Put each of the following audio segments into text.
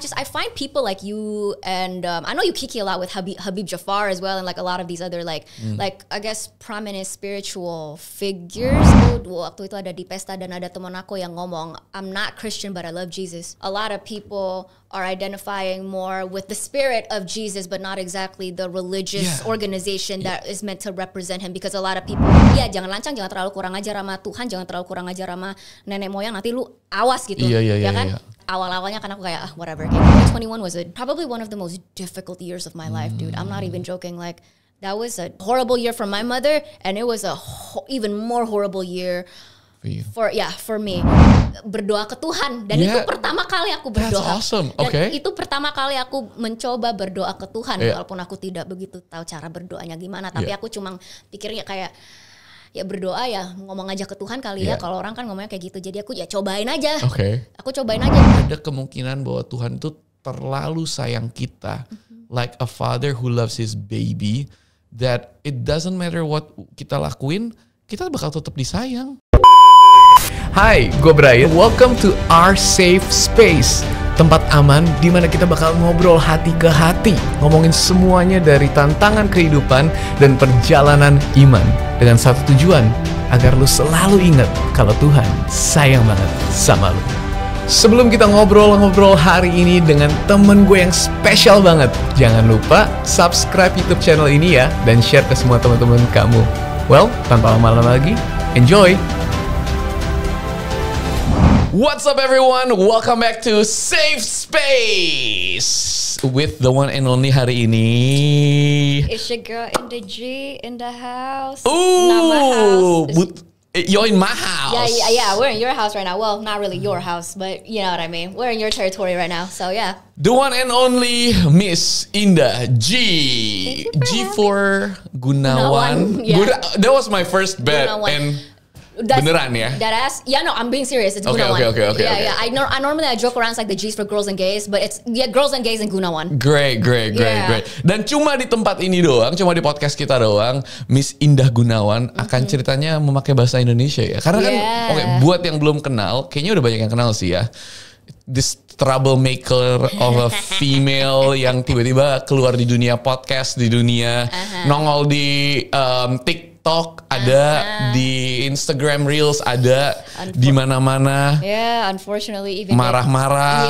just I find people like you and um, I know you kiki a lot with Habib, Habib Jafar as well, and like a lot of these other like mm. like I guess prominent spiritual figures. waktu itu ada di pesta dan ada teman aku yang ngomong, I'm not Christian but I love Jesus. A lot of people are identifying more with the spirit of Jesus, but not exactly the religious yeah. organization that yeah. is meant to represent him. Because a lot of people, yeah, jangan lancang, jangan terlalu kurang ajar sama Tuhan, jangan terlalu kurang ajar sama nenek moyang, nanti lu awas gitu. Iya, iya, iya. Ya kan? Awal-awalnya kan aku kayak, ah, whatever. Kayak hmm. 21 was a, probably one of the most difficult years of my mm. life, dude. I'm not even hmm. joking. Like, that was a horrible year for my mother, and it was a even more horrible year for you. For yeah, for me. Berdoa ke Tuhan dan yeah. itu pertama kali aku berdoa. That's awesome. Oke. okay. itu pertama kali aku mencoba berdoa ke Tuhan yeah. walaupun aku tidak begitu tahu cara berdoanya gimana, tapi yeah. aku cuma pikirnya kayak ya berdoa ya ngomong aja ke Tuhan kali ya. yeah. ya kalau orang kan ngomongnya kayak gitu jadi aku ya cobain aja oke okay. aku cobain aja ada kemungkinan bahwa Tuhan itu terlalu sayang kita mm-hmm. like a father who loves his baby that it doesn't matter what kita lakuin kita bakal tetap disayang Hai, gue Brian. Welcome to our safe space. Tempat aman di mana kita bakal ngobrol hati ke hati, ngomongin semuanya dari tantangan kehidupan dan perjalanan iman dengan satu tujuan agar lu selalu ingat kalau Tuhan sayang banget sama lu. Sebelum kita ngobrol-ngobrol hari ini dengan temen gue yang spesial banget, jangan lupa subscribe YouTube channel ini ya dan share ke semua teman-teman kamu. Well, tanpa lama-lama lagi, enjoy! What's up, everyone? Welcome back to Safe Space with the one and only hari ini. It's your girl in the G in the house. Ooh, house. Eh, you're in my house. Yeah, yeah, yeah. We're in your house right now. Well, not really your house, but you know what I mean. We're in your territory right now, so yeah. The one and only Miss Inda G. G 4 for Gunawan. Gunawan yeah. Guna, that was my first bet, Gunawan. and That's, Beneran ya? That ass. Yeah, no, I'm being serious. It's Gunawan. Okay, okay, okay. Yeah, okay. yeah. I, nor I normally I joke around like the G's for girls and gays, but it's yeah, girls and gays and Gunawan. Great, great, great, yeah. great. Dan cuma di tempat ini doang, cuma di podcast kita doang, Miss Indah Gunawan mm -hmm. akan mm-hmm. ceritanya memakai bahasa Indonesia ya. Karena kan, yeah. kan, oke, okay, buat yang belum kenal, kayaknya udah banyak yang kenal sih ya. This troublemaker of a female yang tiba-tiba keluar di dunia podcast, di dunia uh -huh. nongol di um, TikTok TikTok, ada uh di Instagram Reels, ada di mana-mana. marah-marah,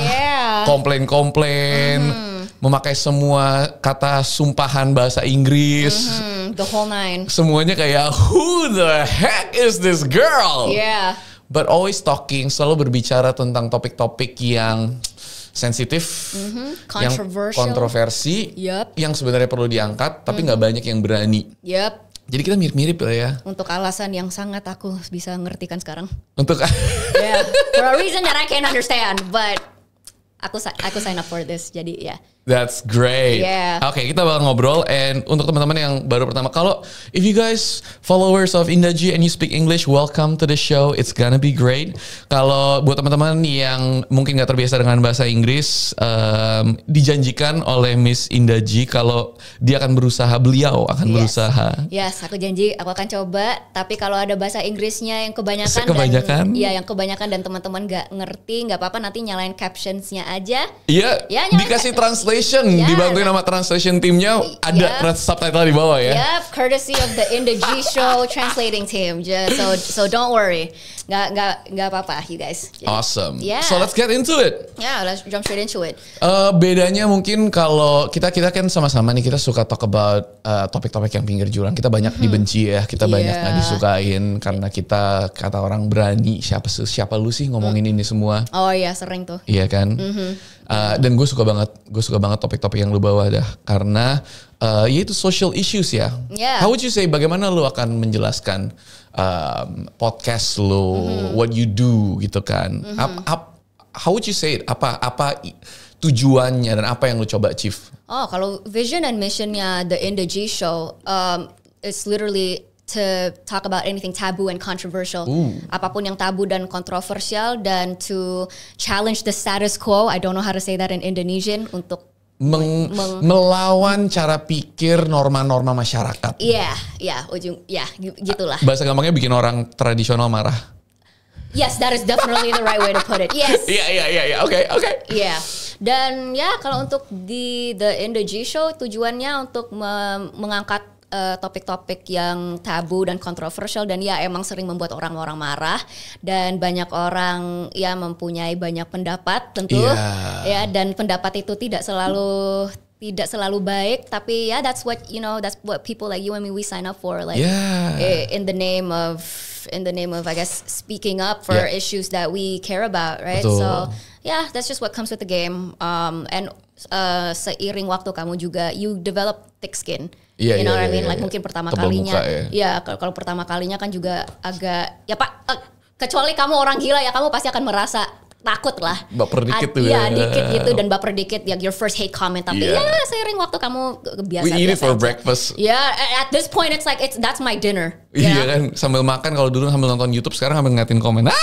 komplain-komplain, mm-hmm. memakai semua kata sumpahan bahasa Inggris. Mm-hmm. The whole nine. Semuanya kayak who the heck is this girl? Yeah. But always talking, selalu berbicara tentang topik-topik yang sensitif, mm-hmm. yang kontroversi, yep. yang sebenarnya perlu diangkat, tapi mm. nggak mm-hmm. banyak yang berani. Yep. Jadi kita mirip-mirip lah ya. Untuk alasan yang sangat aku bisa ngertikan sekarang. Untuk yeah, for a reason that I can't understand, but aku aku sign up for this. Jadi ya. Yeah. That's great. Yeah. Oke, okay, kita bakal ngobrol and untuk teman-teman yang baru pertama kalau if you guys followers of Indaji and you speak English, welcome to the show. It's gonna be great. Kalau buat teman-teman yang mungkin nggak terbiasa dengan bahasa Inggris, um, dijanjikan oleh Miss Indaji kalau dia akan berusaha, beliau akan yes. berusaha. Yes, aku janji aku akan coba, tapi kalau ada bahasa Inggrisnya yang kebanyakan, kebanyakan. dan ya yang kebanyakan dan teman-teman nggak ngerti, nggak apa-apa nanti nyalain captionsnya aja. Iya. Yeah, ya, dikasih translate translation yeah, dibantuin sama translation timnya ada yep. subtitle di bawah ya. Yep, courtesy of the in the G show translating team. Just, so so don't worry. Nggak nggak nggak apa-apa you guys. Jadi, awesome. Yeah. So let's get into it. Yeah, let's jump straight into it. Uh, bedanya mungkin kalau kita kita kan sama-sama nih kita suka talk about topik eh, topik-topik yang pinggir jurang. Kita banyak hmm. dibenci ya, kita yeah. banyak nggak disukain karena kita kata orang berani siapa siapa lu sih ngomongin hmm. ini semua. Oh iya, yeah, sering tuh. Iya kan? Mm -hmm. Uh, dan gue suka banget, gue suka banget topik-topik yang lu bawa dah, karena uh, eh, yaitu social issues ya. Yeah. How would you say bagaimana lu akan menjelaskan um, podcast lu, mm-hmm. what you do gitu kan? Mm-hmm. Up, up, how would you say it? Apa apa tujuannya dan apa yang lu coba achieve? Oh, kalau vision and missionnya The In Show, um, it's literally to talk about anything taboo and controversial. Ooh. Apapun yang tabu dan kontroversial dan to challenge the status quo. I don't know how to say that in Indonesian untuk Meng, meng, melawan cara pikir norma-norma masyarakat. Iya, yeah, iya, yeah, ujung ya yeah, gitulah. Bahasa gampangnya bikin orang tradisional marah. Yes, that is definitely the right way to put it. Yes. Iya, iya, iya, iya. Oke, oke. Iya. Dan ya kalau untuk di The Indo G Show tujuannya untuk me mengangkat Eh, topik-topik uh, yang tabu dan kontroversial dan ya emang sering membuat orang-orang marah dan banyak orang ya mempunyai banyak pendapat tentu yeah. ya dan pendapat itu tidak selalu tidak selalu baik tapi ya yeah, that's what you know that's what people like you and me we sign up for like yeah. in the name of in the name of I guess speaking up for yeah. issues that we care about right Betul. so yeah that's just what comes with the game um, and uh, seiring waktu kamu juga you develop thick skin Yeah, you know yeah, what I iya, mean? Yeah, like yeah. mungkin pertama Tebal kalinya. Muka, ya, ya kalau pertama kalinya kan juga agak ya Pak uh, kecuali kamu orang gila ya kamu pasti akan merasa takut lah. Baper dikit tuh. Iya, ya. dikit gitu dan baper dikit ya your first hate comment tapi yeah. ya iya, sering waktu kamu biasa We eat it for breakfast. Ya, yeah, at this point it's like it's that's my dinner. Iya yeah. kan sambil makan kalau dulu sambil nonton YouTube sekarang sambil ngatin komen. Ah,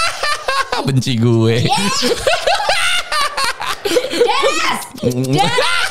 benci gue. Yeah. yes. Yes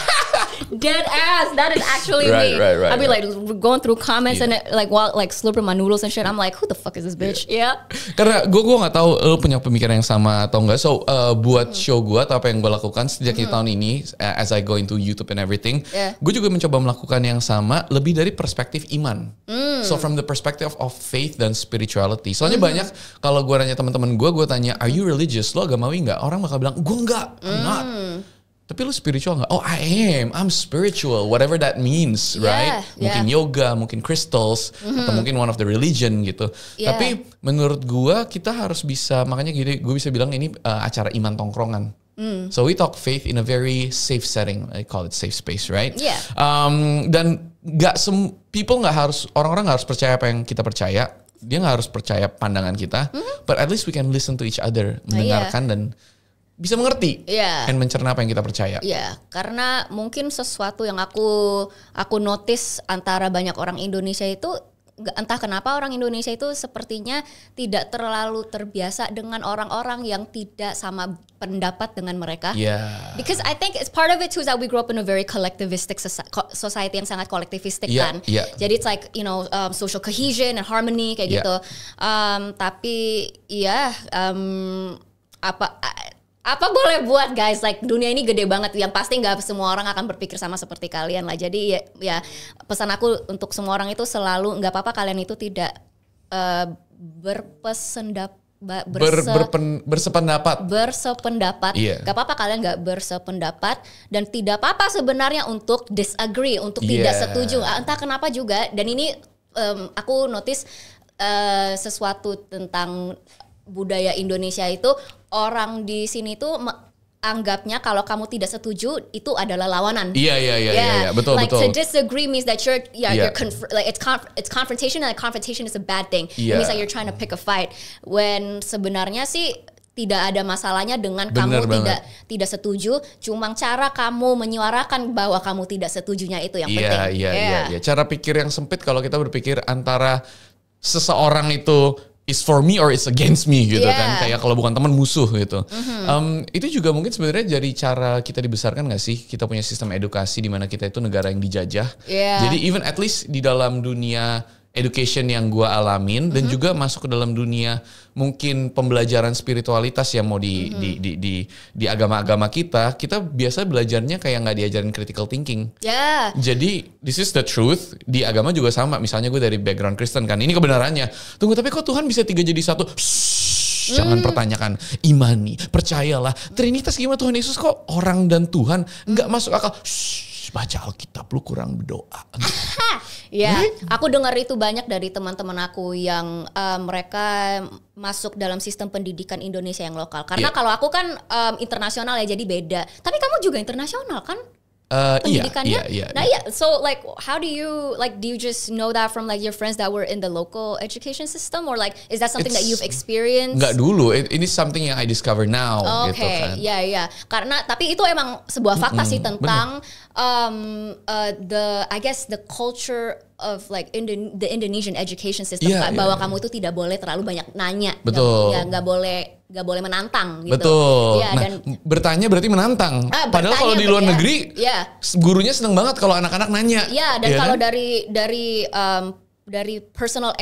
dead ass. That is actually right, me. Right, right, I'd be right. like going through comments yeah. and uh, it, like while like slurping my noodles and shit. I'm like, who the fuck is this bitch? Yeah. yeah. Karena gue gue nggak tahu lo punya pemikiran yang sama atau enggak. So uh, buat hmm. show gue atau apa yang gue lakukan sejak hmm. tahun ini, as I go into YouTube and everything, yeah. gue juga mencoba melakukan yang sama lebih dari perspektif iman. Hmm. So from the perspective of faith dan spirituality. Soalnya hmm. banyak kalau gue nanya teman-teman gue, gue tanya, are you religious? Lo agamawi nggak? Orang bakal bilang, gue nggak, I'm not. Hmm tapi lu spiritual nggak? Oh, I am. I'm spiritual, whatever that means, yeah, right? Mungkin yoga, mungkin crystals, mm-hmm. atau mungkin one of the religion gitu. Yeah. Tapi menurut gua kita harus bisa makanya gini, gua bisa bilang ini uh, acara iman tongkrongan. Mm. So we talk faith in a very safe setting. I call it safe space, right? Yeah. Um, dan nggak sem people nggak harus orang-orang nggak harus percaya apa yang kita percaya. Dia nggak harus percaya pandangan kita, mm-hmm. but at least we can listen to each other, mendengarkan oh, yeah. dan bisa mengerti yeah. dan mencerna apa yang kita percaya. Iya, yeah. karena mungkin sesuatu yang aku aku notice antara banyak orang Indonesia itu entah kenapa orang Indonesia itu sepertinya tidak terlalu terbiasa dengan orang-orang yang tidak sama pendapat dengan mereka. Yeah. Because I think it's part of it too that we grew up in a very collectivistic society yang sangat kolektivistik yeah, kan. Yeah. Jadi it's like you know um, social cohesion and harmony kayak yeah. gitu. Um, tapi ya yeah, um, apa apa boleh buat guys like dunia ini gede banget yang pasti nggak semua orang akan berpikir sama seperti kalian lah jadi ya, ya pesan aku untuk semua orang itu selalu nggak apa-apa kalian itu tidak uh, berpesendap berse, Ber, berpen, bersependapat bersependapat yeah. apa-apa kalian nggak bersependapat dan tidak apa-apa sebenarnya untuk disagree untuk yeah. tidak setuju ah, entah kenapa juga dan ini um, aku notice uh, sesuatu tentang budaya Indonesia itu orang di sini tuh anggapnya kalau kamu tidak setuju itu adalah lawanan. Iya iya iya iya, iya. betul like, betul. Like to disagree means that you're yeah, yeah. you're conf- like it's conf- it's confrontation and like confrontation is a bad thing. Yeah. It means like you're trying to pick a fight. When sebenarnya sih tidak ada masalahnya dengan Bener kamu banget. tidak tidak setuju, cuma cara kamu menyuarakan bahwa kamu tidak setujunya itu yang yeah, penting. Iya iya iya. Cara pikir yang sempit kalau kita berpikir antara seseorang itu is for me or is against me gitu kan. yeah. kan kayak kalau bukan teman musuh gitu mm-hmm. um, itu juga mungkin sebenarnya dari cara kita dibesarkan gak sih kita punya sistem edukasi di mana kita itu negara yang dijajah yeah. jadi even at least di dalam dunia education yang gue alamin mm -hmm. dan mm-hmm. juga masuk ke dalam dunia mungkin pembelajaran spiritualitas yang mau di mm -hmm. di di di, di agama-agama kita kita biasa belajarnya kayak nggak diajarin critical thinking yeah. jadi this is the truth di agama juga sama misalnya gue dari background Kristen kan ini kebenarannya tunggu tapi kok Tuhan bisa tiga jadi satu Shhh, mm. Jangan pertanyakan imani, percayalah Trinitas gimana Tuhan Yesus kok orang dan Tuhan nggak masuk akal. Shhh, baca Alkitab lu kurang berdoa. ya, aku dengar itu banyak dari teman-teman aku yang uh, mereka masuk dalam sistem pendidikan Indonesia yang lokal. Karena yeah. kalau aku kan um, internasional ya jadi beda. Tapi kamu juga internasional kan? Uh, iya, pendidikannya. Yeah, yeah, yeah, nah, yeah. Iya. So, like, how do you like? Do you just know that from like your friends that were in the local education system, or like, is that something It's, that you've experienced? Gak dulu. It, ini something yang I discover now. Gitu okay, gitu kan. yeah, yeah. Karena tapi itu emang sebuah fakta mm -hmm, sih tentang um, uh, the I guess the culture of like Indo the Indonesian education system yeah, bahwa yeah. kamu itu tidak boleh terlalu banyak nanya. Gitu. Betul. Gak, ya nggak boleh nggak boleh menantang gitu. Betul. Ya, nah, dan, bertanya berarti menantang. Ah, Padahal kalau di luar ya. negeri, ya. yeah. gurunya seneng banget kalau anak-anak nanya. Iya, ya, yeah, dan yeah, kalau kan? dari dari um, dari personal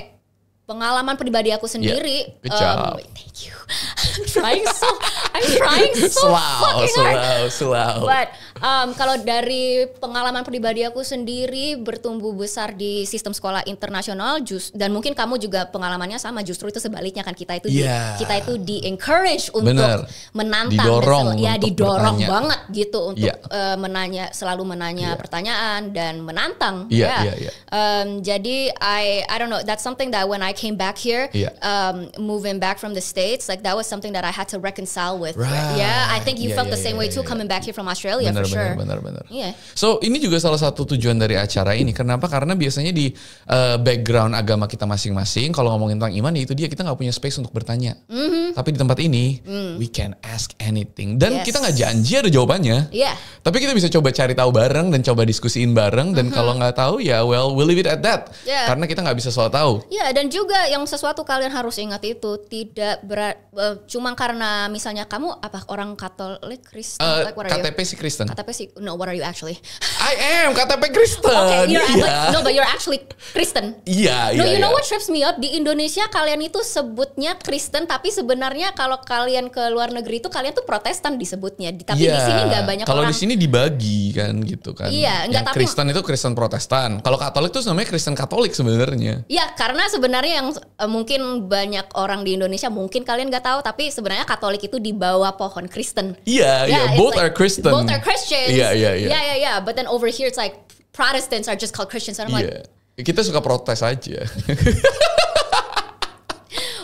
pengalaman pribadi aku iya. sendiri, yeah. Good job. um, thank you. I'm trying so, I'm trying so slow, fucking slow, hard. Slow, slow. But um, kalau dari pengalaman pribadi aku sendiri bertumbuh besar di sistem sekolah internasional just dan mungkin kamu juga pengalamannya sama justru itu sebaliknya kan kita itu yeah. di, iya. kita itu di encourage untuk Bener. menantang didorong dan, ya didorong bertanya. banget gitu untuk yeah. Iya. uh, menanya selalu menanya yeah. pertanyaan dan menantang iya, ya. Yeah. Yeah, yeah. Um, jadi I I don't know that's something that when I came back here yeah. um, moving back from the states like that was something that I had to reconcile with. Right. Yeah, I think you yeah, felt yeah, the same way too coming back here from Australia Bener, sure. benar benar. Yeah. So ini juga salah satu tujuan dari acara ini. Kenapa? Karena biasanya di uh, background agama kita masing-masing, kalau ngomongin tentang iman ya itu dia kita nggak punya space untuk bertanya. Mm-hmm. Tapi di tempat ini mm. we can ask anything dan yes. kita nggak janji ada jawabannya. Yeah. Tapi kita bisa coba cari tahu bareng dan coba diskusiin bareng dan mm-hmm. kalau nggak tahu ya well we'll leave it at that. Yeah. Karena kita nggak bisa soal tahu. Ya yeah, dan juga yang sesuatu kalian harus ingat itu tidak berat uh, cuma karena misalnya kamu apa orang Katolik Kristen uh, like, KTP si Kristen. KTP KTP sih. No, what are you actually? I am KTP Kristen. Okay, yeah. Iya. no, but you're actually Kristen. Iya, yeah, No, yeah, you know yeah. what trips me up? Di Indonesia kalian itu sebutnya Kristen, tapi sebenarnya kalau kalian ke luar negeri itu kalian tuh Protestan disebutnya. Tapi yeah. di iya. sini nggak banyak Kalau di sini dibagi kan gitu kan. Iya, enggak tapi Kristen itu Kristen Protestan. Kalau Katolik itu namanya Kristen Katolik sebenarnya. Iya, karena sebenarnya yang eh, mungkin banyak orang di Indonesia mungkin kalian nggak tahu, tapi sebenarnya Katolik itu di bawah pohon Kristen. Iya, yeah, iya, yeah, yeah, both like, are Kristen. Both are Christians. Yeah, yeah, yeah. Yeah, yeah, yeah. But then over here it's like Protestants are just called Christians. And I'm yeah. like iya. Kita suka protes aja.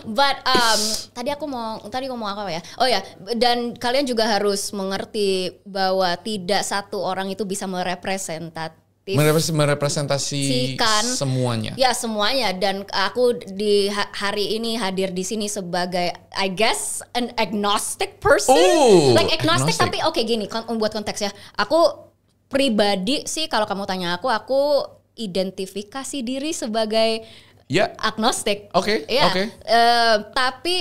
But um, tadi aku mau tadi ngomong apa ya? Oh ya, yeah. dan kalian juga harus mengerti bahwa tidak satu orang itu bisa merepresentat representatif merepresentasi merepresentasikan semuanya. Ya, semuanya dan aku di hari ini hadir di sini sebagai I guess an agnostic person. Oh, like agnostic, agnostic. tapi oke okay, gini kon buat konteks ya. Aku pribadi sih kalau kamu tanya aku, aku identifikasi diri sebagai ya yeah. agnostik. Oke. Okay, ya. Oke. Okay. Uh, eh, tapi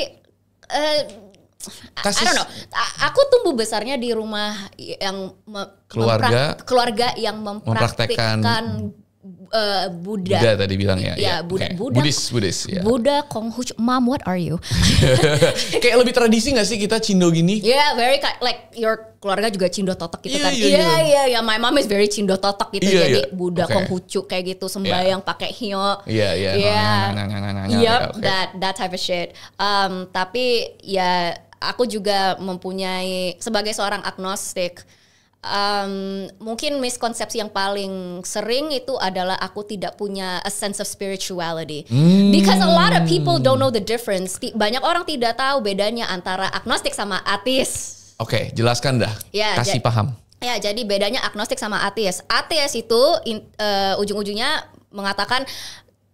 eh, Kasih. I don't know. A aku tumbuh besarnya di rumah yang me keluarga keluarga yang mempraktikkan uh, Buddha. Buddha tadi bilang ya. Ya, ya. Bud okay. Buddha. Buddhis, Buddhis. Ya. Buddha, Konghucu, Mom, what are you? Kayak lebih tradisi gak sih kita Cindo gini? Yeah, very like your keluarga juga Cindo totok gitu yeah, kan. Iya, yeah, iya, yeah, yeah. yeah, yeah. my mom is very Cindo totok gitu. Yeah, Jadi yeah. Buddha, okay. Konghucu kayak gitu sembahyang yeah. pakai hio. Iya, iya. Iya. Yep, that that type of shit. Um, tapi ya aku juga mempunyai sebagai seorang agnostik um, mungkin miskonsepsi yang paling sering itu adalah aku tidak punya a sense of spirituality hmm. because a lot of people don't know the difference banyak orang tidak tahu bedanya antara agnostik sama ateis oke okay, jelaskan dah ya, kasih paham ya jadi bedanya agnostik sama ateis ateis itu uh, ujung-ujungnya mengatakan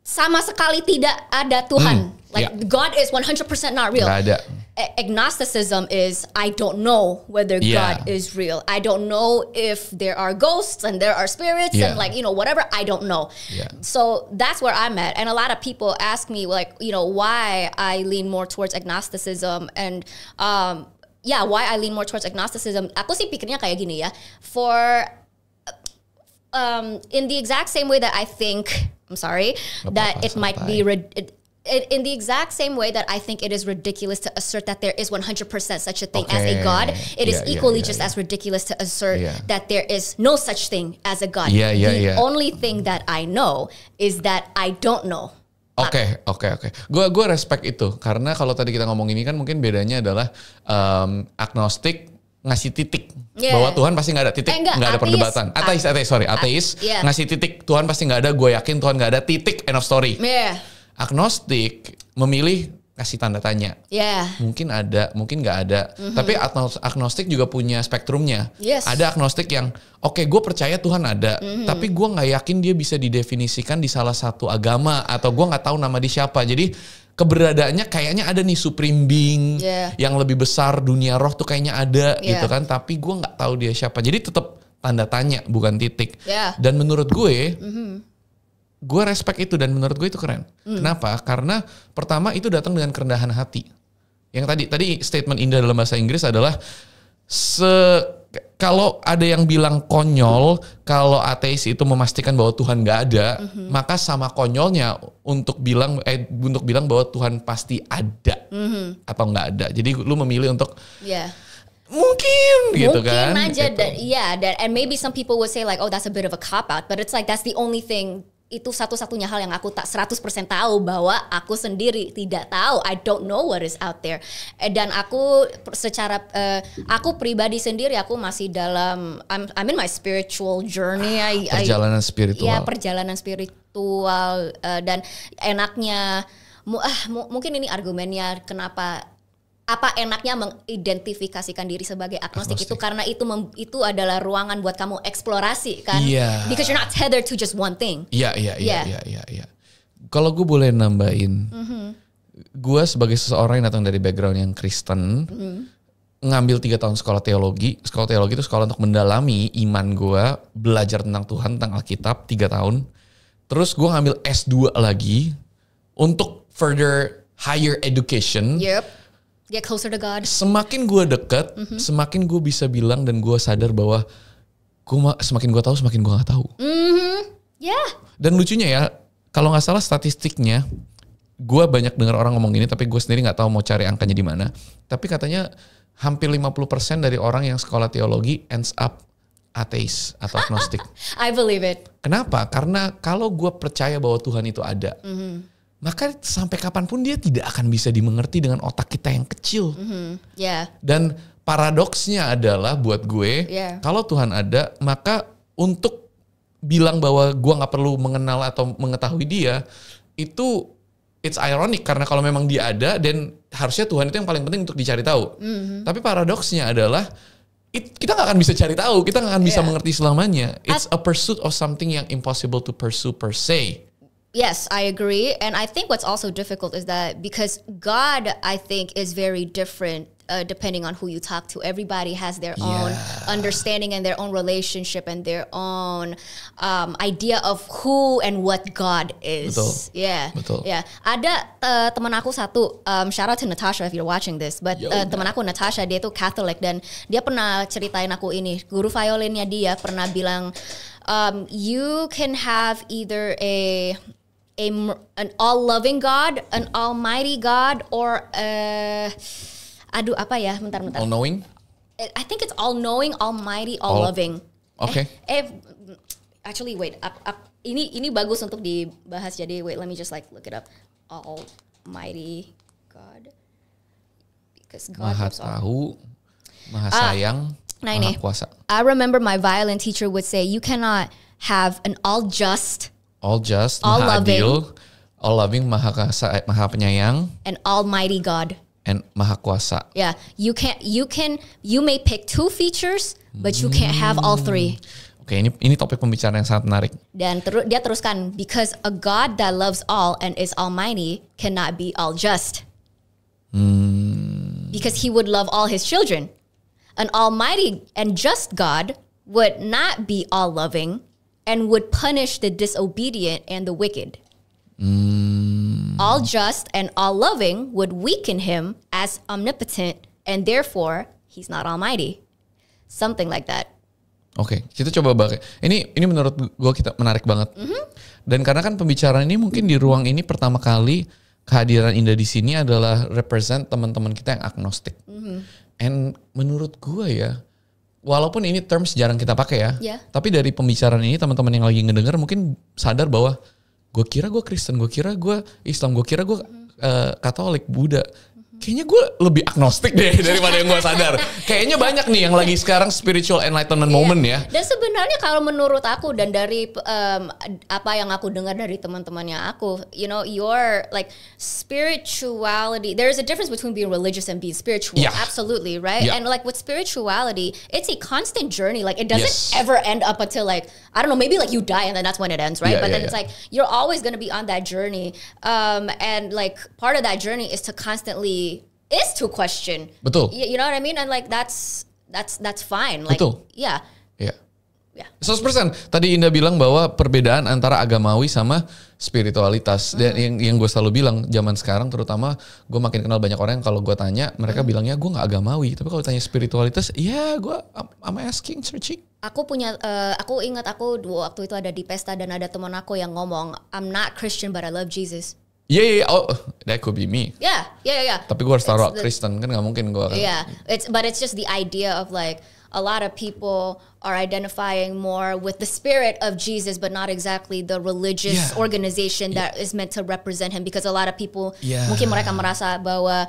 sama sekali tidak ada Tuhan hmm, like yeah. God is 100% not real Gak ada agnosticism is I don't know whether yeah. God is real. I don't know if there are ghosts and there are spirits yeah. and like, you know, whatever, I don't know. Yeah. So that's where I'm at. And a lot of people ask me like, you know, why I lean more towards agnosticism and um yeah, why I lean more towards agnosticism. Aku sih pikirnya kayak gini ya. For um in the exact same way that I think I'm sorry that it might be it, it, in the exact same way that I think it is ridiculous to assert that there is 100% such a thing okay. as a God, it yeah, is equally yeah, yeah, just as ridiculous to assert that there is no such thing as a God. Yeah, yeah, the yeah. only thing that I know is that I don't know. Oke, okay, oke, okay, oke. Okay. Gua, gua respect itu karena kalau tadi kita ngomong ini kan mungkin bedanya adalah um, agnostik ngasih titik yeah. bahwa Tuhan pasti nggak ada titik, nggak eh, nggak ada perdebatan. Ateis, ateis, sorry, ateis, ateis yeah. ngasih titik Tuhan pasti nggak ada. Gue yakin Tuhan nggak ada titik. End of story. Yeah agnostik memilih kasih tanda tanya. Yeah. Mungkin ada, mungkin nggak ada. Mm-hmm. Tapi agnostik juga punya spektrumnya. Yes. Ada agnostik yang oke okay, gue percaya Tuhan ada, mm-hmm. tapi gue nggak yakin dia bisa didefinisikan di salah satu agama atau gue nggak tahu nama di siapa. Jadi keberadaannya kayaknya ada nih supreme being yeah. yang lebih besar dunia roh tuh kayaknya ada yeah. gitu kan. Tapi gue nggak tahu dia siapa. Jadi tetap tanda tanya bukan titik. Yeah. Dan menurut gue. Mm-hmm gue respect itu dan menurut gue itu keren. Mm. Kenapa? Karena pertama itu datang dengan kerendahan hati. Yang tadi tadi statement Indah dalam bahasa Inggris adalah se kalau ada yang bilang konyol kalau ateis itu memastikan bahwa Tuhan gak ada, mm-hmm. maka sama konyolnya untuk bilang eh untuk bilang bahwa Tuhan pasti ada mm-hmm. atau nggak ada. Jadi lu memilih untuk yeah mungkin gitu kan mungkin aja gitu. that, yeah that and maybe some people would say like oh that's a bit of a cop out but it's like that's the only thing itu satu-satunya hal yang aku tak 100% tahu bahwa aku sendiri tidak tahu I don't know what is out there eh, dan aku secara uh, aku pribadi sendiri aku masih dalam I'm, I'm in my spiritual journey I, perjalanan I, spiritual ya perjalanan spiritual uh, dan enaknya ah, mungkin ini argumennya kenapa apa enaknya mengidentifikasikan diri sebagai agnostik, itu karena itu mem, itu adalah ruangan buat kamu eksplorasi kan yeah. because you're not tethered to just one thing iya iya iya iya, iya iya kalau gue boleh nambahin mm -hmm. gue sebagai seseorang yang datang dari background yang Kristen mm -hmm. ngambil tiga tahun sekolah teologi sekolah teologi itu sekolah untuk mendalami iman gue belajar tentang Tuhan tentang Alkitab tiga tahun terus gue ngambil S 2 lagi untuk further higher education yep get closer to God. Semakin gue dekat, mm-hmm. semakin gue bisa bilang dan gue sadar bahwa gua, semakin gue tahu, semakin gue nggak tahu. Mm-hmm. Ya. Yeah. Dan lucunya ya, kalau nggak salah statistiknya, gue banyak dengar orang ngomong ini, tapi gue sendiri nggak tahu mau cari angkanya di mana. Tapi katanya hampir 50% dari orang yang sekolah teologi ends up ateis atau agnostik. I believe it. Kenapa? Karena kalau gue percaya bahwa Tuhan itu ada. Mm-hmm maka sampai kapanpun dia tidak akan bisa dimengerti dengan otak kita yang kecil. Mm-hmm. Yeah. Dan paradoksnya adalah buat gue, yeah. kalau Tuhan ada, maka untuk bilang bahwa gue nggak perlu mengenal atau mengetahui dia, itu it's ironic karena kalau memang dia ada, dan harusnya Tuhan itu yang paling penting untuk dicari tahu. Mm-hmm. Tapi paradoksnya adalah it, kita nggak akan bisa cari tahu, kita nggak akan bisa mengerti selamanya. It's At- a pursuit of something yang impossible to pursue per se. Yes, I agree. And I think what's also difficult is that because God, I think, is very different uh, depending on who you talk to. Everybody has their yeah. own understanding and their own relationship and their own um, idea of who and what God is. Betul. Yeah. Betul. Yeah. Ada uh, teman aku satu, um, shout out to Natasha if you're watching this, but Yo, uh, teman aku Natasha dia itu Catholic dan dia pernah ceritain aku ini, guru violinnya dia pernah bilang um, you can have either a a an all loving God, an almighty God, or uh, aduh apa ya? Bentar, bentar. All knowing. I think it's all knowing, almighty, all, loving. Eh, okay. Eh, eh, actually, wait. Up, up. Ini ini bagus untuk dibahas. Jadi wait, let me just like look it up. Almighty God. Because God Maha tahu, Maha ah, sayang, uh, Maha kuasa. I remember my violin teacher would say, "You cannot have an all just." all just, all maha loving, adil, all loving, maha kasa, eh, maha penyayang, and almighty God. And maha kuasa. Yeah, you can you can you may pick two features, but you can't have all three. Hmm. Oke, okay, ini ini topik pembicaraan yang sangat menarik. Dan teru, dia teruskan because a God that loves all and is almighty cannot be all just. Hmm. Because he would love all his children. An almighty and just God would not be all loving and would punish the disobedient and the wicked. Mm. All just and all loving would weaken him as omnipotent, and therefore he's not almighty. Something like that. Oke, okay, kita coba bahas. Ini ini menurut gue kita menarik banget. Mm -hmm. Dan karena kan pembicaraan ini mungkin di ruang ini pertama kali kehadiran Indah di sini adalah represent teman-teman kita yang agnostik. Mm -hmm. And menurut gue ya, walaupun ini terms jarang kita pakai ya, yeah. tapi dari pembicaraan ini teman-teman yang lagi ngedenger mungkin sadar bahwa gue kira gue Kristen, gue kira gue Islam, gue kira gue mm. uh, Katolik, Buddha kayaknya gue lebih agnostik deh daripada yang gue sadar. kayaknya banyak nih yang lagi sekarang spiritual enlightenment yeah. moment ya. Dan sebenarnya kalau menurut aku dan dari um, apa yang aku dengar dari teman-temannya aku, you know, your like spirituality. there is a difference between being religious and being spiritual. Yeah. Absolutely, right? Yeah. And like with spirituality, it's a constant journey. Like it doesn't yes. ever end up until like I don't know, maybe like you die and then that's when it ends, right? Yeah, but then it's like you're always gonna be on that journey. Um, and like part of that journey is to constantly is to question. Betul. You, you know what I mean? And like that's that's that's fine. Like Betul. yeah. Yeah. Yeah. 100%. Tadi Indah bilang bahwa perbedaan antara agamawi sama spiritualitas. Mm. Dan mm-hmm. yang yang gue selalu bilang zaman sekarang terutama gue makin kenal banyak orang yang kalau gue tanya mereka mm. bilangnya gue nggak agamawi, tapi kalau tanya spiritualitas, ya yeah, gue I'm asking searching. Aku punya uh, aku ingat aku waktu itu ada di pesta dan ada teman aku yang ngomong I'm not Christian but I love Jesus. Iya, yeah, yeah, oh, that could be me. Yeah, yeah, yeah. Tapi gue harus taruh Kristen kan nggak mungkin gue. Kan. Yeah, it's but it's just the idea of like a lot of people are identifying more with the spirit of Jesus, but not exactly the religious yeah. organization that yeah. is meant to represent him. Because a lot of people yeah. mungkin mereka merasa bahwa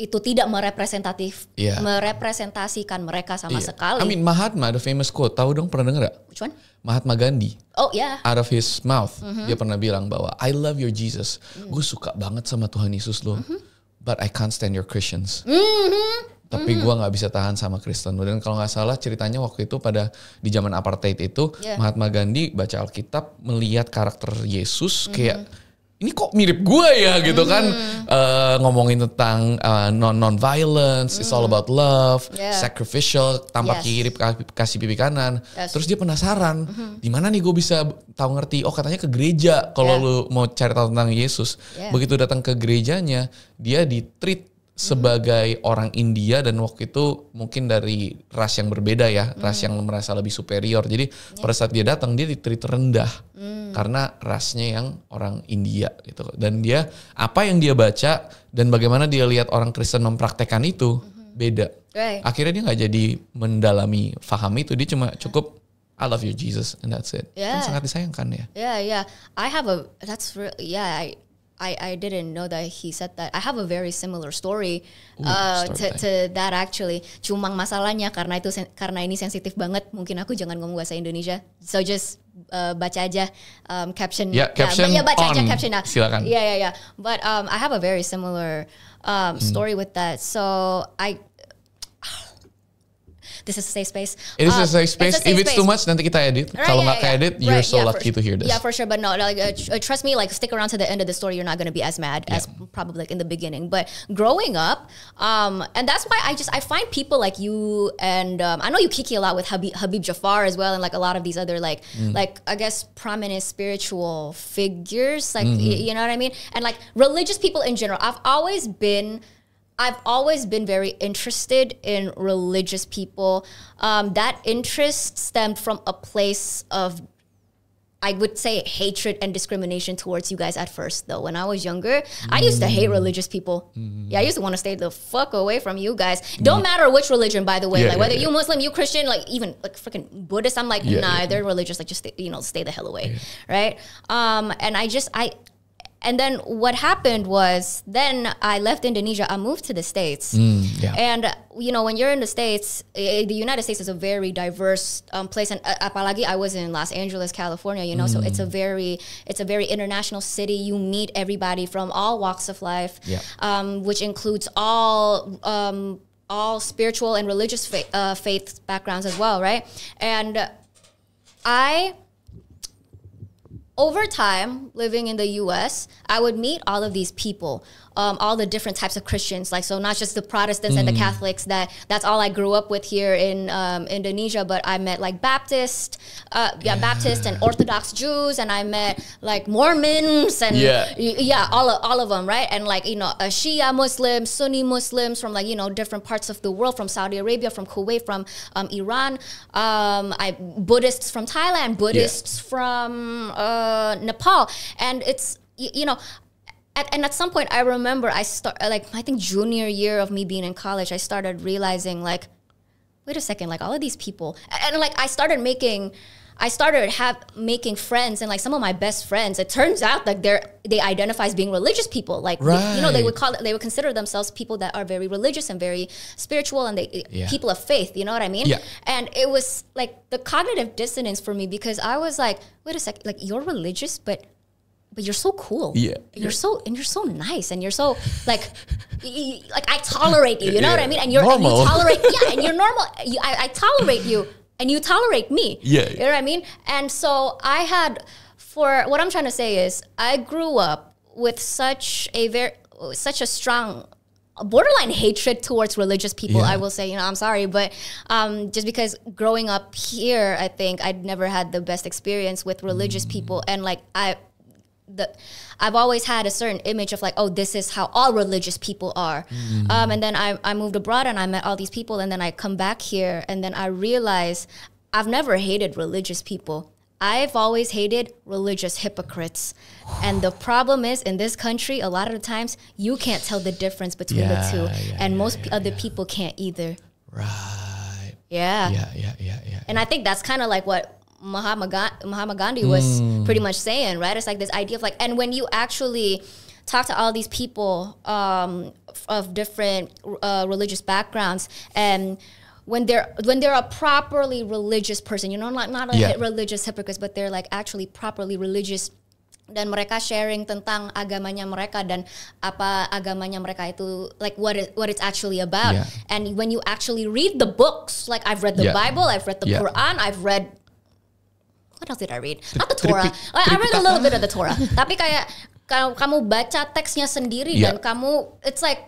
itu tidak merepresentatif yeah. merepresentasikan mereka sama yeah. sekali. I mean Mahatma the famous quote tahu dong pernah dengar gak? Which one? Mahatma Gandhi. Oh ya. Yeah. Out of his mouth mm -hmm. dia pernah bilang bahwa I love your Jesus. Mm. Gue suka banget sama Tuhan Yesus lo. Mm -hmm. But I can't stand your Christians. Mm -hmm. Tapi mhm. gue nggak bisa tahan sama Kristen Dan kalau nggak salah ceritanya waktu itu pada di zaman apartheid itu yeah. Mahatma Gandhi baca Alkitab melihat karakter Yesus mm -hmm. kayak mhm ini kok mirip gue ya gitu kan mm. uh, ngomongin tentang uh, non non violence mm. it's all hmm. about love yeah. sacrificial tanpa yes. kiri kasih pipi kanan yes. terus dia penasaran mm -hmm. di mana nih gue bisa tahu ngerti oh katanya ke gereja kalau yeah. lu mau cari tahu tentang Yesus yeah. begitu datang ke gerejanya dia di treat sebagai orang India dan waktu itu mungkin dari ras yang berbeda ya, hmm. ras yang merasa lebih superior. Jadi yeah. pada saat dia datang dia diterit rendah hmm. karena rasnya yang orang India gitu. Dan dia apa yang dia baca dan bagaimana dia lihat orang Kristen mempraktekkan itu hmm. beda. Right. Akhirnya dia nggak jadi mendalami faham itu, dia cuma cukup I love you Jesus and that's it. Kan yeah. Kan sangat disayangkan ya. Yeah, yeah. I have a that's really yeah, I I, I didn't know that he said that. I have a very similar story Ooh, uh, to, to that actually. Cuma masalahnya karena itu karena ini sensitif banget, mungkin aku jangan ngomong bahasa Indonesia. So just uh, baca aja um, caption. Yeah, ya, caption. yeah, baca on. aja caption. Nah. Silakan. Yeah, yeah, yeah. But um, I have a very similar um, hmm. story with that. So I this is a safe space. It is um, a safe space. It's a safe if it's space. too much, then kita edit. Right, Kalau nggak yeah, yeah, edit, right, you're so lucky to hear this. Yeah, for sure. But no, like uh, uh, trust me, like stick around to the end of the story. You're not gonna be as mad as probably like in the beginning. But growing up, um, and that's why I just I find people like you and um, I know you kiki a lot with Habib, Habib Jafar as well, and like a lot of these other like mm. like I guess prominent spiritual figures, like mm -hmm. you know what I mean, and like religious people in general. I've always been I've always been very interested in religious people. Um, that interest stemmed from a place of I would say hatred and discrimination towards you guys at first, though. When I was younger, mm I used to hate mm. religious people. mm Yeah, I used to want to stay the fuck away from you guys. Don't mm. matter which religion, by the way. Yeah, like whether yeah. you Muslim, you Christian, like even like freaking Buddhist. I'm like, nah, they're religious. Like just stay, you know, stay the hell away, right? Um, and I just I and then what happened was, then I left Indonesia. I moved to the States. Mm, yeah. And, you know, when you're in the States, it, eh, eh, the United States is a very diverse um, place. And uh, apalagi, I was in Los Angeles, California, you know, mm. so it's a mm. very, it's a very international city. You meet everybody from all walks of life, yeah. um, which includes all, um, all spiritual and religious fa uh, faith backgrounds as well, right? And I over time living in the US, I would meet all of these people, um, all the different types of Christians. Like so, not just the Protestants mm. and the mm. Catholics. That that's all I grew up with here in um, Indonesia. But I met like Baptist, uh, yeah, Baptist and Orthodox Jews, and I met like Mormons and yeah, yeah, all of, all of them, right? And like you know, Shia Muslims, Sunni Muslims from like you know different parts of the world, from Saudi Arabia, from Kuwait, from um, Iran, um, I Buddhists from Thailand, Buddhists yeah. from uh, Nepal, and it's you know at, and at some point, I remember I start like I think junior year of me being in college, I started realizing like, wait a second, like all of these people, and, and like I started making. I started have making friends and like some of my best friends. It turns out like they're they identify as being religious people. Like right. you know, they would call it, they would consider themselves people that are very religious and very spiritual and they eh, yeah. people of faith. You know what I mean? Yeah. And it was like the cognitive dissonance for me because I was like, wait a second, like you're religious, but but you're so cool. Yeah. You're so and you're so nice and you're so like like I tolerate you. You know yeah. what I mean? And you're normal. And you tolerate yeah, and you're normal. You, I, I, tolerate you and you tolerate me. Yeah. You know what I mean? And so I had for what I'm trying to say is I grew up with such a very such a strong borderline hatred towards religious people yeah. i will say you know i'm sorry but um, just because growing up here i think i'd never had the best experience with religious mm. people and like i the I've always had a certain image of like, oh, this is how all religious people are. Mm. Um, and then I, I moved abroad and I met all these people, and then I come back here, and then I realize I've never hated religious people. I've always hated religious hypocrites. And the problem is in this country, a lot of the times you can't tell the difference between yeah, the two, yeah, and yeah, most other people can't either. Right. Yeah. Yeah, yeah, yeah, yeah. And I think that's kind of like what Mahatma, Ga- Mahatma Gandhi was mm. pretty much saying, right? It's like this idea of like, and when you actually talk to all these people um, of different uh, religious backgrounds and when they're when they're a properly religious person you know not not yeah. religious hypocrite, but they're like actually properly religious dan mereka sharing tentang agamanya mereka dan apa agamanya mereka itu like what it, what it's actually about yeah. and when you actually read the books like I've read the yeah. Bible I've read the Quran I've read what else did I read? Not the Torah. Oh, I read a little uh, bit of the Torah. Tapi kayak kamu baca teksnya sendiri yeah. dan kamu it's like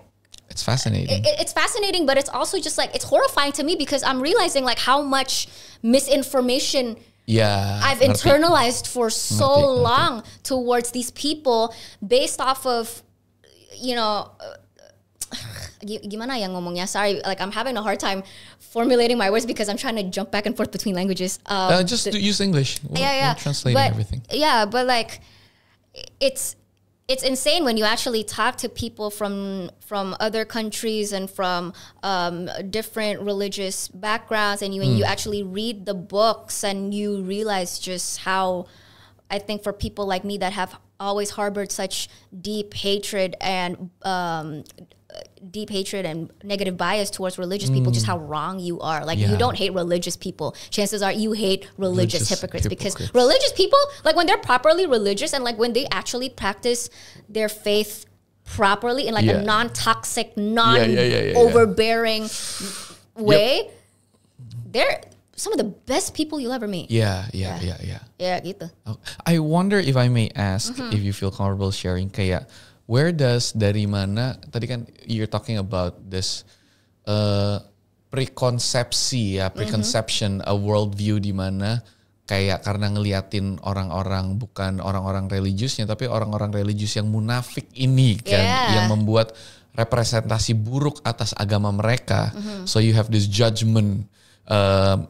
it's fascinating. It, it's fascinating, but it's also just like it's horrifying to me because I'm realizing like how much misinformation yeah, I've internalized for so long towards these people based off of you know gimana yang ngomongnya? Sorry, like I'm having a hard time formulating my words because I'm trying to jump back and forth between languages. Um, uh, just use English. we yeah, yeah. we translating but, everything. Yeah, but like, it's it's insane when you actually talk to people from from other countries and from um, different religious backgrounds, and you mm. and you hmm. actually read the books and you realize just how I think for people like me that have always harbored such deep hatred and um, deep hatred and negative bias towards religious mm. people just how mm. wrong you are like yeah. you don't hate religious people chances are you hate religious, religious hypocrites, hypocrites, because religious people like when they're properly religious and like when they actually practice their faith properly in like yeah. a non-toxic non yeah, overbearing way yep. they're some of the best people you'll ever meet. Yeah, yeah, yeah, yeah. Yeah, yeah gitu. Oh, I wonder if I may ask mm -hmm. if you feel comfortable sharing kayak where does dari mana tadi kan you're talking about this uh, preconcepsi ya mm-hmm. preconception mm-hmm. a worldview di mana kayak karena ngeliatin orang-orang bukan orang-orang religiusnya tapi orang-orang religius yang munafik ini kan yeah. yang membuat representasi buruk atas agama mereka mm-hmm. so you have this judgment uh,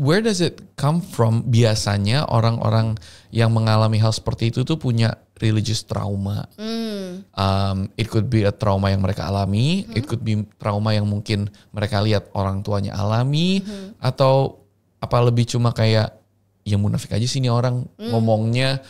where does it come from biasanya orang-orang yang mengalami hal seperti itu tuh punya religious trauma. Mm. Um, it could be a trauma yang mereka alami, mm-hmm. it could be trauma yang mungkin mereka lihat orang tuanya alami, mm-hmm. atau apa lebih cuma kayak ya munafik aja sih ini orang mm. ngomongnya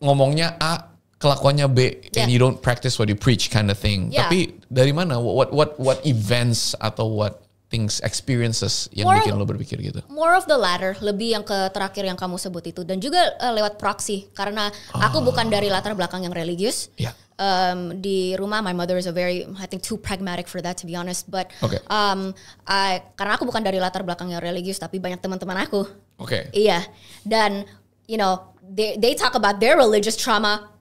ngomongnya A kelakuannya B yeah. and you don't practice what you preach kind of thing. Yeah. Tapi dari mana what what what events atau what things experiences yang more bikin lo berpikir gitu more of the latter lebih yang ke terakhir yang kamu sebut itu dan juga uh, lewat proxy karena oh. aku bukan ah. dari latar belakang yang religius yeah. Ya. um, di rumah my mother is a very I think too pragmatic for that to be honest but okay. um, I, karena aku bukan dari latar belakang yang religius tapi banyak teman-teman aku okay. iya dan you know they they talk about their religious trauma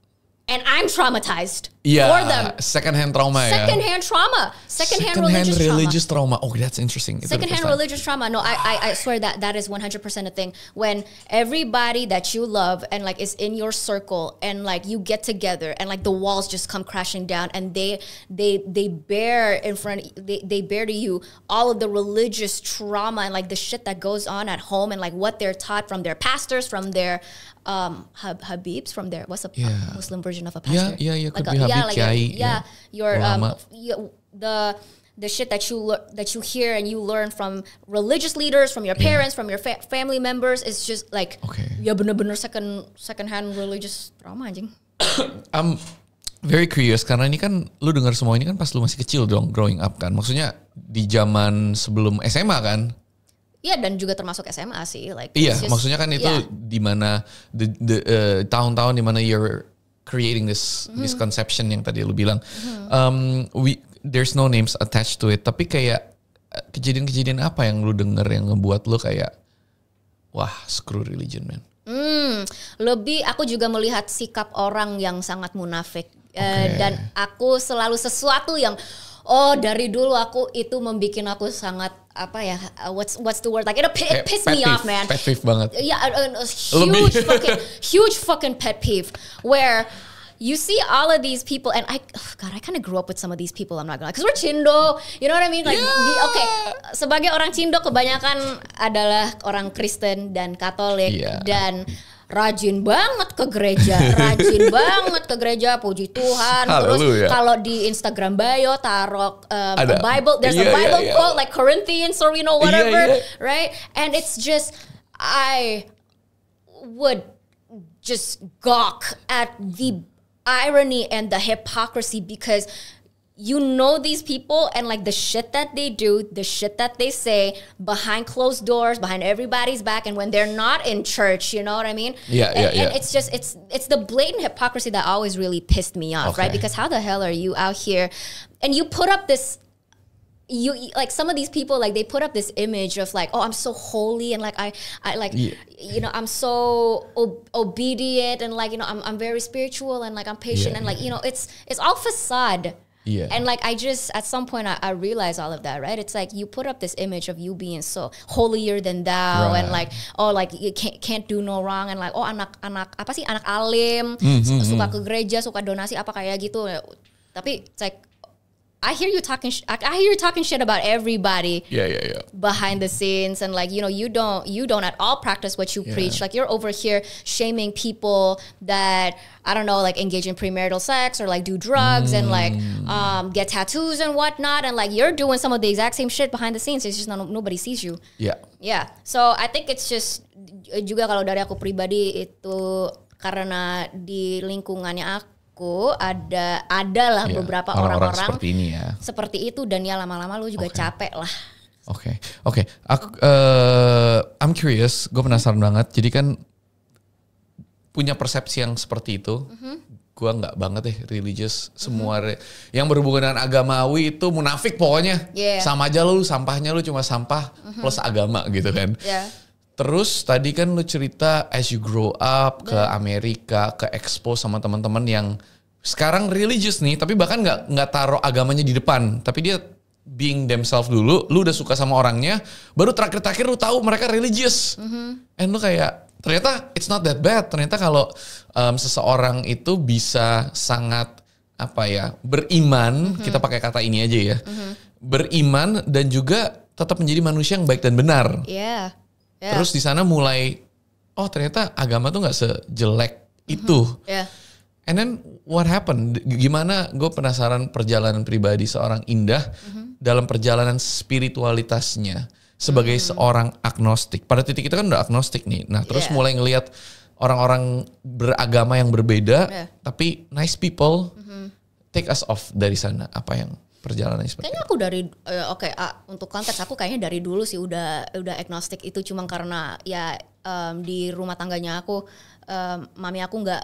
and I'm traumatized yeah, for them. Secondhand trauma. Secondhand yeah. trauma. Secondhand, secondhand religious, religious trauma. trauma. Oh, that's interesting. Secondhand religious trauma. No, I, I, I swear that that is 100% a thing. When everybody that you love and like is in your circle and like you get together and like the walls just come crashing down and they they they bear in front they, they bear to you all of the religious trauma and like the shit that goes on at home and like what they're taught from their pastors, from their um, hab Habibs from there. What's a yeah. Muslim version of a pastor? Yeah, yeah, uh, yeah. Like a, Habib, yeah, like yeah, yeah, yeah. Your um, you, the the shit that you that you hear and you learn from religious leaders, from your parents, yeah. from your fa family members. It's just like okay. Yeah, bener-bener second second hand religious trauma anjing. I'm very curious karena ini kan lu dengar semua ini kan pas lu masih kecil dong growing up kan. Maksudnya di zaman sebelum SMA kan. Iya dan juga termasuk SMA sih like Iya, maksudnya kan itu yeah. di mana the, the uh, tahun-tahun di mana you're creating this mm-hmm. misconception yang tadi lu bilang. Mm-hmm. Um we there's no names attached to it, tapi kayak eh, kejadian-kejadian apa yang lu denger yang ngebuat lu kayak wah, screw religion man. Hmm, lebih aku juga melihat sikap orang yang sangat munafik eh, okay. uh, dan aku selalu sesuatu yang oh dari dulu aku itu membuat aku sangat apa ya uh, what's what's the word like it, it piss me off man pet peeve banget ya yeah, a, huge fucking huge fucking pet peeve where you see all of these people, and I, oh God, I kind of grew up with some of these people. I'm not gonna, because we're Cindo. You know what I mean? Like, yeah. the, okay, sebagai orang Cindo kebanyakan adalah orang Kristen dan Katolik yeah. dan rajin banget ke gereja, rajin banget ke gereja, puji Tuhan. Hallelujah. Terus kalau di Instagram bio tarok um, Ada. Bible, there's yeah, a iya, iya, Bible yeah, yeah. quote like Corinthians or you know iya, whatever, yeah, yeah. right? And it's just I would just gawk at the irony and the hypocrisy because you know these people and like the shit that they do, the shit that they say behind closed doors, behind everybody's back, and when they're not in church, you know what I mean? Yeah, and, yeah, yeah. And it's just it's it's the blatant hypocrisy that always really pissed me off, okay. right? Because how the hell are you out here, and you put up this you like some of these people like they put up this image of like oh i'm so holy and like i i like yeah. you know i'm so ob obedient and like you know i'm, I'm very spiritual and like i'm patient yeah, and like you know it's it's all facade yeah. And like I just at some point I, I realized all of that, right? It's like you put up this image of you being so holier than thou right. and like oh like you can't can't do no wrong and like oh anak anak apa sih anak alim mm -hmm. suka mm-hmm. ke gereja, suka donasi apa kayak gitu. Tapi it's like I hear you talking. I hear you talking shit about everybody. Yeah, yeah, yeah. Behind the scenes, and like you know, you don't you don't at all practice what you yeah. preach. Like you're over here shaming people that I don't know, like engage in premarital sex or like do drugs mm. and like mm. um, get tattoos and whatnot, and like you're doing some of the exact same shit behind the scenes. It's just not, nobody sees you. Yeah. Yeah. So I think it's just eh, juga kalau dari aku pribadi itu karena di lingkungannya aku aku ada ada lah yeah. beberapa orang-orang seperti ini ya. Seperti itu dan ya lama-lama lu juga okay. capek lah. Oke. Okay. Oke. Okay. Aku uh, I'm curious, gue penasaran banget. Jadi kan punya persepsi yang seperti itu. Mm -hmm. Gue nggak banget deh religious semua mm -hmm. yang berhubungan dengan agamawi itu munafik pokoknya. Yeah. Sama aja lu sampahnya lu cuma sampah mm -hmm. plus agama gitu kan. Yeah Terus tadi kan lu cerita as you grow up ke iya. Amerika, ke expo sama teman-teman yang sekarang religious nih, tapi bahkan nggak nggak taruh agamanya di depan, tapi dia being themselves dulu, lu udah suka sama orangnya, baru terakhir-terakhir lu tahu mereka religious. Mm-hmm. And lu kayak ternyata it's not that bad. Ternyata kalau um, seseorang itu bisa sangat apa ya, beriman, mm-hmm. kita pakai kata ini aja ya. Mm-hmm. Beriman dan juga tetap menjadi manusia yang baik dan benar. Iya. Yeah Yeah. Terus di sana mulai oh ternyata agama tuh nggak sejelek mm-hmm. itu. Mm -hmm. yeah. And then what happened? Gimana gue penasaran perjalanan pribadi seorang Indah mm -hmm. dalam perjalanan spiritualitasnya sebagai mm -hmm. seorang agnostik. Pada titik itu kan udah agnostik nih. Nah terus yeah. mulai ngelihat orang-orang beragama yang berbeda, yeah. tapi nice people. Mm -hmm. Take us off dari sana. Apa yang perjalanannya seperti kayaknya aku dari uh, oke okay, uh, untuk konteks aku kayaknya dari dulu sih udah udah agnostik itu cuma karena ya um, di rumah tangganya aku um, mami aku nggak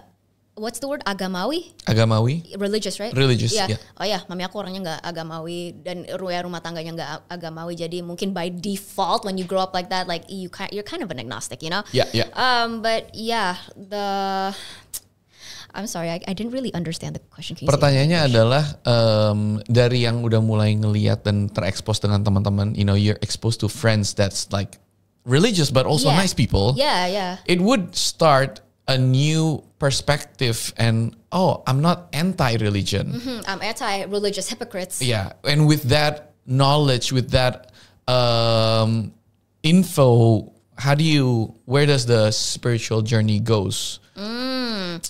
what's the word agamawi agamawi religious right religious iya. ya yeah. oh ya yeah. mami aku orangnya nggak agamawi dan ya rumah tangganya nggak agamawi jadi mungkin by default when you grow up like that like you you're kind of an agnostic you know yeah yeah ya. um but yeah the I'm sorry, I, I didn't really understand the question. Can Pertanyaannya question? adalah um, dari yang udah mulai ngeliat dan terekspos dengan teman-teman, you know, you're exposed to friends that's like religious but also yeah. nice people. Yeah, yeah. It would start a new perspective and oh, I'm not anti-religion. Mm -hmm, I'm anti-religious hypocrites. Yeah, and with that knowledge, with that um, info, how do you? Where does the spiritual journey goes? Mm.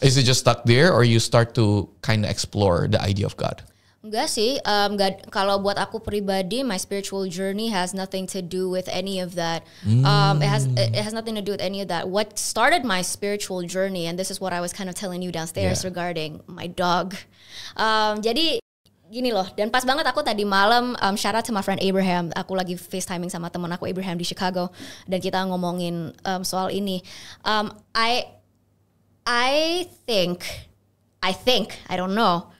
Is it just stuck there or you start to kind of explore the idea of God? Enggak sih, um, gak, kalau buat aku pribadi, my spiritual journey has nothing to do with any of that. Mm. Um, it has it has nothing to do with any of that. What started my spiritual journey, and this is what I was kind of telling you downstairs yeah. regarding my dog. Um, jadi gini loh, dan pas banget aku tadi malam um, shout out to my friend Abraham. Aku lagi FaceTiming sama teman aku Abraham di Chicago, dan kita ngomongin um, soal ini. Um, I I think, I think, I don't know.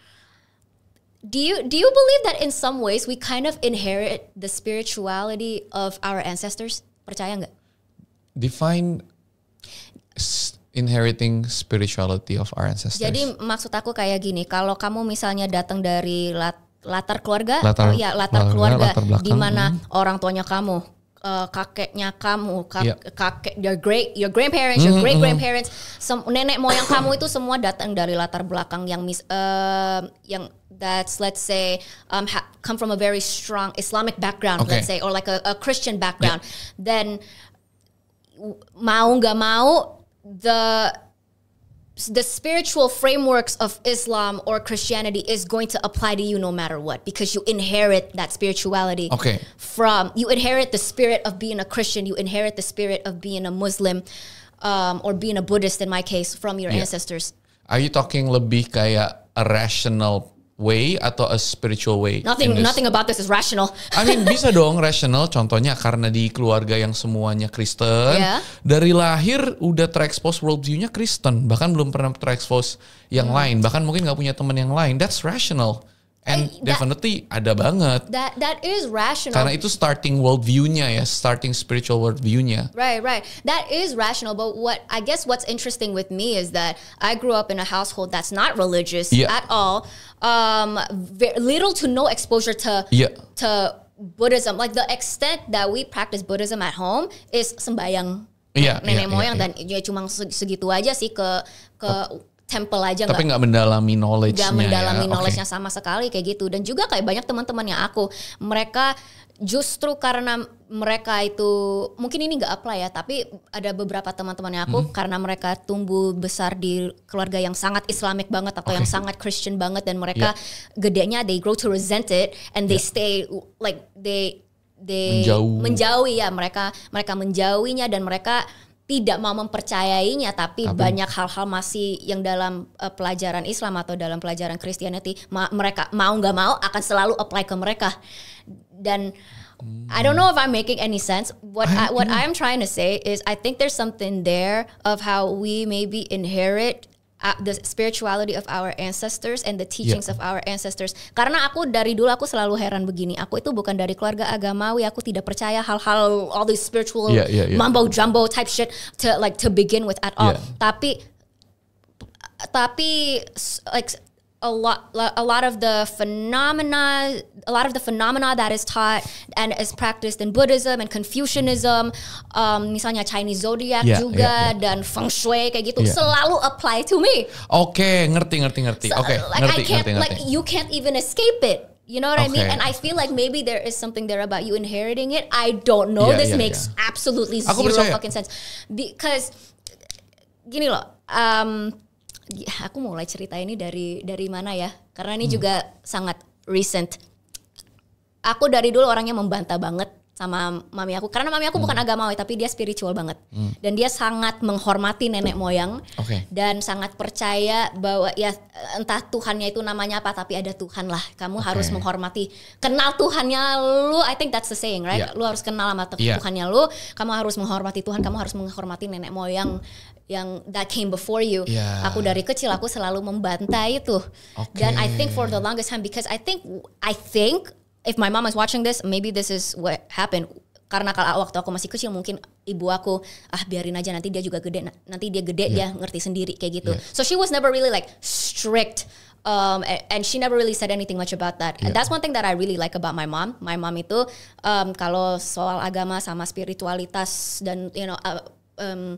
Do you do you believe that in some ways we kind of inherit the spirituality of our ancestors? Percaya nggak? Define inheriting spirituality of our ancestors. Jadi maksud aku kayak gini, kalau kamu misalnya datang dari lat, latar keluarga, latar, ya latar, latar keluarga, keluarga di mana hmm. orang tuanya kamu, uh, kakeknya kamu, kak, yeah. kakek your great your grandparents, your mm-hmm, mm-hmm. great grandparents, sem- nenek moyang kamu itu semua datang dari latar belakang yang mis uh, yang that's let's say um, ha- come from a very strong Islamic background, okay. let's say, or like a, a Christian background, yeah. then mau nggak mau the the spiritual frameworks of Islam or Christianity is going to apply to you no matter what because you inherit that spirituality okay. from you inherit the spirit of being a Christian, you inherit the spirit of being a Muslim um, or being a Buddhist in my case from your yeah. ancestors. Are you talking lebih kayak a rational way atau a spiritual way? Nothing, nothing about this is rational. I mean bisa dong rational. Contohnya karena di keluarga yang semuanya Kristen, yeah. dari lahir udah terexpose worldview-nya Kristen, bahkan belum pernah terexpose yang hmm. lain, bahkan mungkin nggak punya teman yang lain. That's rational. And I, eh, definitely ada banget. That that is rational. Karena itu starting worldview-nya ya, starting spiritual worldview-nya. Right, right. That is rational. But what I guess what's interesting with me is that I grew up in a household that's not religious yeah. at all. Um, little to no exposure to yeah. to Buddhism. Like the extent that we practice Buddhism at home is sembayang yeah, nenek yeah, moyang yeah, yeah. dan ya cuma segitu aja sih ke ke temple aja tapi nggak mendalami knowledge nggak mendalami ya. knowledge-nya okay. sama sekali kayak gitu dan juga kayak banyak teman teman yang aku mereka justru karena mereka itu mungkin ini nggak apply ya tapi ada beberapa teman teman yang aku hmm. karena mereka tumbuh besar di keluarga yang sangat Islamic banget atau okay. yang sangat Christian banget dan mereka yeah. gedenya they grow to resent it and they yeah. stay like they they menjauh menjauhi ya mereka mereka menjauhinya dan mereka tidak mau mempercayainya tapi, tapi. banyak hal-hal masih yang dalam uh, pelajaran Islam atau dalam pelajaran Christianity ma mereka mau nggak mau akan selalu apply ke mereka dan hmm. I don't know if I'm making any sense what I, I, what I'm trying to say is I think there's something there of how we maybe inherit uh, the spirituality of our ancestors and the teachings yeah. of our ancestors. Karena aku dari dulu aku selalu heran begini, aku itu bukan dari keluarga agamawi, aku tidak percaya hal-hal all these spiritual yeah, yeah, yeah. mumbo jumbo type shit to like to begin with at all. Yeah. Tapi tapi like a lot a lot of the phenomena a lot of the phenomena that is taught and is practiced in Buddhism and Confucianism um, misalnya Chinese zodiac yeah, juga yeah, yeah. dan feng shui kayak gitu yeah. selalu apply to me. Oke, okay, ngerti ngerti ngerti. So, Oke, okay, like ngerti, ngerti, like you can't even escape it. You know what okay. I mean? And I feel like maybe there is something there about you inheriting it. I don't know. Yeah, this yeah, makes yeah. absolutely zero fucking sense because gini loh. Um, Iya, aku mulai cerita ini dari dari mana ya? Karena ini hmm. juga sangat recent. Aku dari dulu orangnya membantah banget sama mami aku karena mami aku hmm. bukan agamawi tapi dia spiritual banget hmm. dan dia sangat menghormati nenek moyang okay. dan sangat percaya bahwa ya entah Tuhannya itu namanya apa tapi ada Tuhan lah kamu okay. harus menghormati kenal Tuhannya lu I think that's the saying right yeah. lu harus kenal sama yeah. Tuhannya lu kamu harus menghormati Tuhan kamu harus menghormati nenek moyang yang that came before you. Yeah. Aku dari kecil aku selalu membantai itu. Okay. Dan I think for the longest time because I think I think if my mom is watching this, maybe this is what happened. Karena kalau waktu aku masih kecil mungkin ibu aku ah biarin aja nanti dia juga gede nanti dia gede yeah. dia ngerti sendiri kayak gitu. Yeah. So she was never really like strict um, and she never really said anything much about that. Yeah. That's one thing that I really like about my mom. My mom itu um, kalau soal agama sama spiritualitas dan you know uh, um,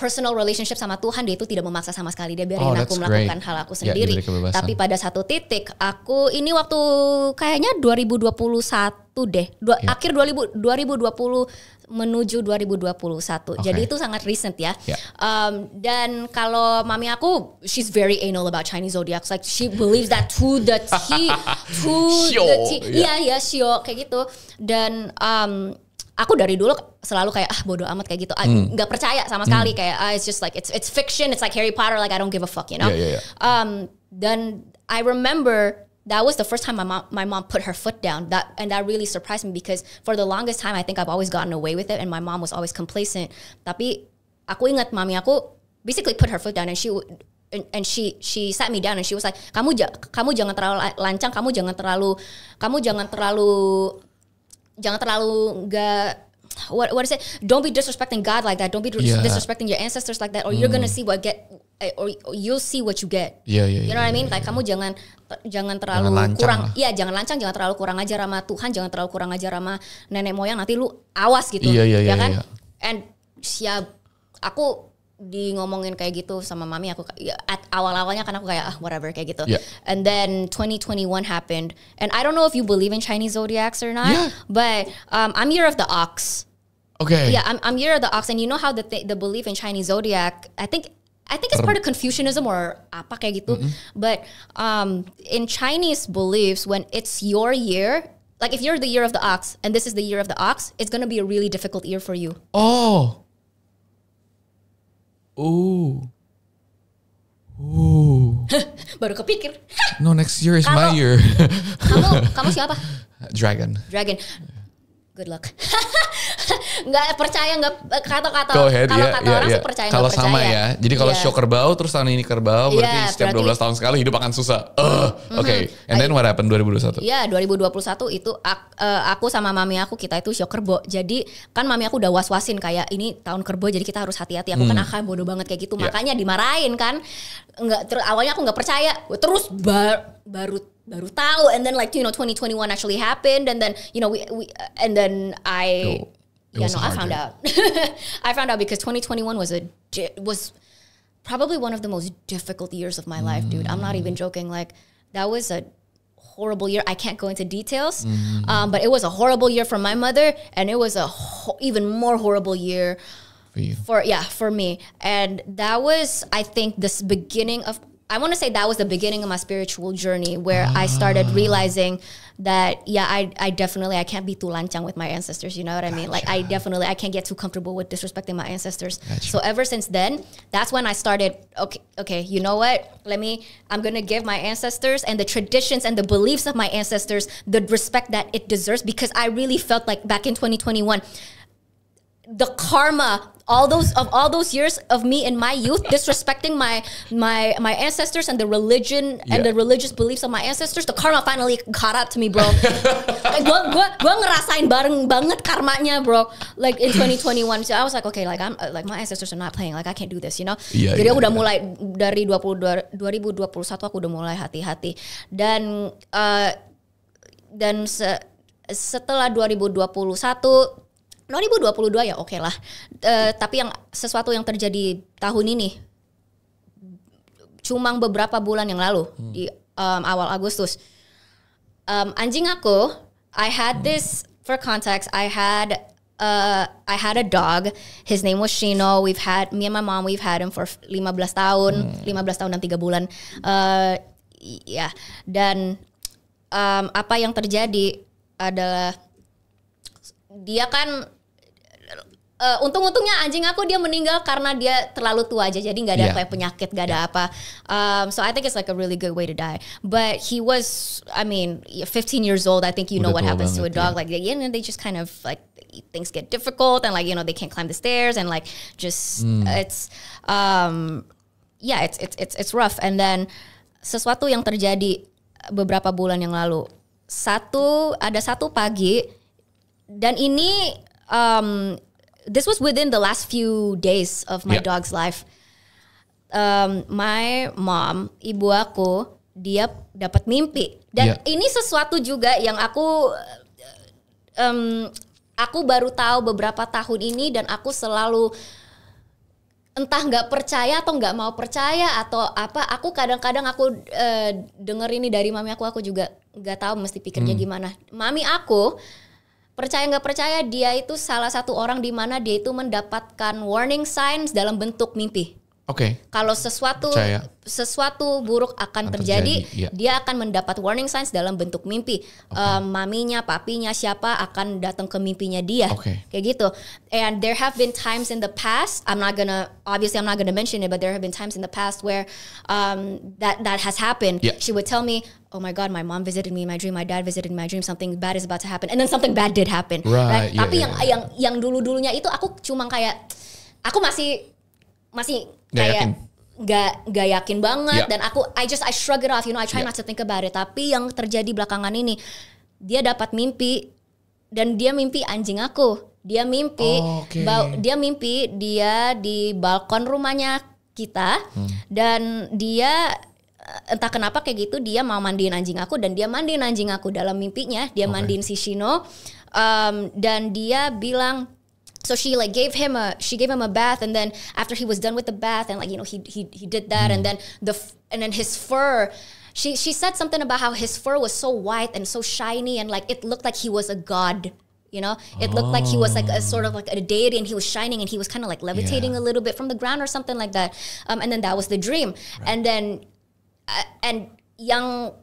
personal relationship sama Tuhan dia itu tidak memaksa sama sekali dia biarin oh, aku melakukan great. hal aku ya, sendiri. Yeah, Tapi pada satu titik aku ini waktu kayaknya 2021 deh. Dua, yeah. Akhir 2000, 2020 menuju 2021. Okay. Jadi itu sangat recent ya. Yeah. Um, dan kalau mami aku she's very anal about Chinese zodiac like she believes that to the T to the T. Iya iya ya yeah, kayak gitu. Dan um, aku dari dulu selalu kayak ah bodoh amat kayak gitu hmm. nggak percaya sama sekali mm. kayak ah, it's just like it's it's fiction it's like Harry Potter like I don't give a fuck you know yeah, yeah, yeah. um dan I remember that was the first time my mom my mom put her foot down that and that really surprised me because for the longest time I think I've always gotten away with it and my mom was always complacent tapi aku ingat mami aku basically put her foot down and she and, and she she sat me down and she was like kamu ja, kamu jangan terlalu lancang kamu jangan terlalu kamu jangan terlalu jangan terlalu nggak what what is it? Don't be disrespecting God like that. Don't be yeah. disrespecting your ancestors like that, or mm. you're gonna mm. see what get, eh, or, you'll see what you get. Yeah, yeah, you know yeah, what I mean? Yeah, like yeah. kamu jangan jangan terlalu jangan kurang, iya jangan lancang, jangan terlalu kurang ajar sama Tuhan, jangan terlalu kurang ajar sama nenek moyang. Nanti lu awas gitu, yeah, yeah, ya yeah, kan? Yeah, yeah. And siap ya, aku di ngomongin kayak gitu sama mami aku ya, at awal-awalnya kan aku kayak ah whatever kayak gitu. Yeah. And then 2021 happened and I don't know if you believe in Chinese zodiacs or not, yeah. but um, I'm year of the ox. Okay. Yeah, I'm I'm year of the ox and you know how the th the belief in Chinese zodiac, I think I think it's part of Confucianism or apa kayak gitu. Mm -hmm. But um, in Chinese beliefs, when it's your year, like if you're the year of the ox and this is the year of the ox, it's gonna be a really difficult year for you. Oh. Oh. Oh. Baru kepikir. no, next year is kamu, my year. kamu, kamu siapa? Dragon. Dragon good luck. nggak percaya nggak eh, kata-kata kalau kata yeah, orang yeah. sih percaya kalau sama ya. Jadi kalau yeah. show kerbau terus tahun ini kerbau iya, berarti yeah, setiap dua belas tahun sekali hidup akan susah. mm-hmm. Oke. Okay. And then what happened 2021? Ya, yeah, 2021 itu eh, aku sama mami aku kita itu show kerbau. Jadi kan mami aku udah was-wasin kayak ini tahun kerbau jadi kita harus hati-hati. Aku kan, hmm. Ah, kan akan bodoh banget kayak gitu. Yeah. Makanya dimarahin kan. Enggak awalnya aku nggak percaya. Terus bar, baru baru tahu and then like you know 2021 actually happened and then you know we, we and then I oh, yeah no I found day. out I found out because 2021 was a was probably one of the most difficult years of my mm. life dude I'm not even mm. joking like that was a horrible year I can't go into details mm. um, but it was a horrible year for my mother and it was a even more horrible year for you for yeah for me and that was I think this beginning of I want to say that was the beginning of my spiritual journey where ah. I started ah. realizing that yeah I, I definitely I can't be too lanchang with my ancestors you know what I gotcha. mean like I definitely I can't get too comfortable with disrespecting my ancestors gotcha. so ever since then that's when I started okay okay you know what let me I'm gonna give my ancestors and the traditions and the beliefs of my ancestors the respect that it deserves because I really felt like back in 2021 the karma all those of all those years of me in my youth disrespecting my my my ancestors and the religion yeah. and the religious beliefs of my ancestors the karma finally caught up to me bro Gua gua, gua ngerasain bareng banget karmanya bro like in 2021 so I was like okay like I'm like my ancestors are not playing like I can't do this you know yeah, jadi yeah, aku udah yeah. mulai dari 20, 2021 aku udah mulai hati-hati dan uh, dan se setelah 2021 2022 ya oke okay lah. Uh, tapi yang sesuatu yang terjadi tahun ini cuma beberapa bulan yang lalu hmm. di um, awal Agustus. Um, anjing aku, I had hmm. this for context. I had uh, I had a dog. His name was Shino. We've had me and my mom. We've had him for 15 tahun, hmm. 15 tahun dan 3 bulan. Uh, ya yeah. dan um, apa yang terjadi adalah dia kan uh, untung-untungnya anjing aku dia meninggal karena dia terlalu tua aja jadi nggak ada yeah. kayak penyakit nggak ada yeah. apa um, so I think it's like a really good way to die but he was I mean 15 years old I think you Udah know what happens banget, to a dog iya. yeah. like they, you know, they just kind of like things get difficult and like you know they can't climb the stairs and like just mm. it's um yeah it's it's it's it's rough and then sesuatu yang terjadi beberapa bulan yang lalu satu ada satu pagi dan ini um, this was within the last few days of my yeah. dog's life. Um, my mom, ibu aku, dia dapat mimpi. Dan yeah. ini sesuatu juga yang aku um, aku baru tahu beberapa tahun ini dan aku selalu entah nggak percaya atau nggak mau percaya atau apa aku kadang-kadang aku uh, denger ini dari mami aku aku juga nggak tahu mesti pikirnya hmm. gimana mami aku percaya nggak percaya dia itu salah satu orang di mana dia itu mendapatkan warning signs dalam bentuk mimpi. Oke. Okay. Kalau sesuatu percaya. sesuatu buruk akan, akan terjadi, terjadi. Yeah. dia akan mendapat warning signs dalam bentuk mimpi. Okay. Um, eh, maminya, papinya, siapa akan datang ke mimpinya dia. Okay. Kayak gitu. And there have been times in the past, I'm not gonna obviously I'm not gonna mention it, but there have been times in the past where um, that that has happened. Yeah. She would tell me, oh my god, my mom visited me in my dream, my dad visited in my dream, something bad is about to happen, and then something bad did happen. Right. right? Yeah, Tapi yeah. yang yang yang dulu dulunya itu aku cuma kayak aku masih masih gak kayak nggak nggak yakin banget yeah. dan aku I just I shrug it off, you know, I try yeah. not to think about it. Tapi yang terjadi belakangan ini dia dapat mimpi dan dia mimpi anjing aku. Dia mimpi, oh, okay. dia mimpi dia di balkon rumahnya kita hmm. dan dia Eh, entah kenapa kayak gitu dia mau mandiin anjing aku dan dia mandiin anjing aku dalam mimpinya dia okay. mandiin si Shino um, dan dia bilang so she like gave him a she gave him a bath and then after he was done with the bath and like you know he he he did that and hmm. then the and then his fur she she said something about how his fur was so white and so shiny and like it looked like he was a god you know it looked like he was like a oh. sort of like a deity and he was shining and he was kind of like levitating yeah. a little bit from the ground or something like that um, and then that was the dream right. and then and yang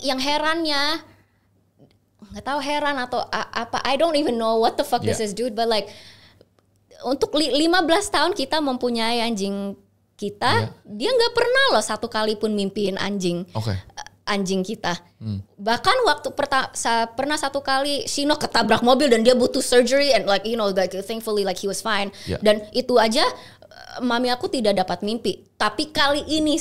yang herannya nggak tahu heran atau apa I don't even know what the fuck yeah. this is dude but like untuk lima 15 tahun kita mempunyai anjing kita yeah. dia nggak pernah loh satu kali pun mimpiin anjing okay. anjing kita hmm. bahkan waktu pernah satu kali Shino ketabrak mobil dan dia butuh surgery and like you know like thankfully like he was fine yeah. dan itu aja mami aku tidak dapat mimpi. Tapi kali ini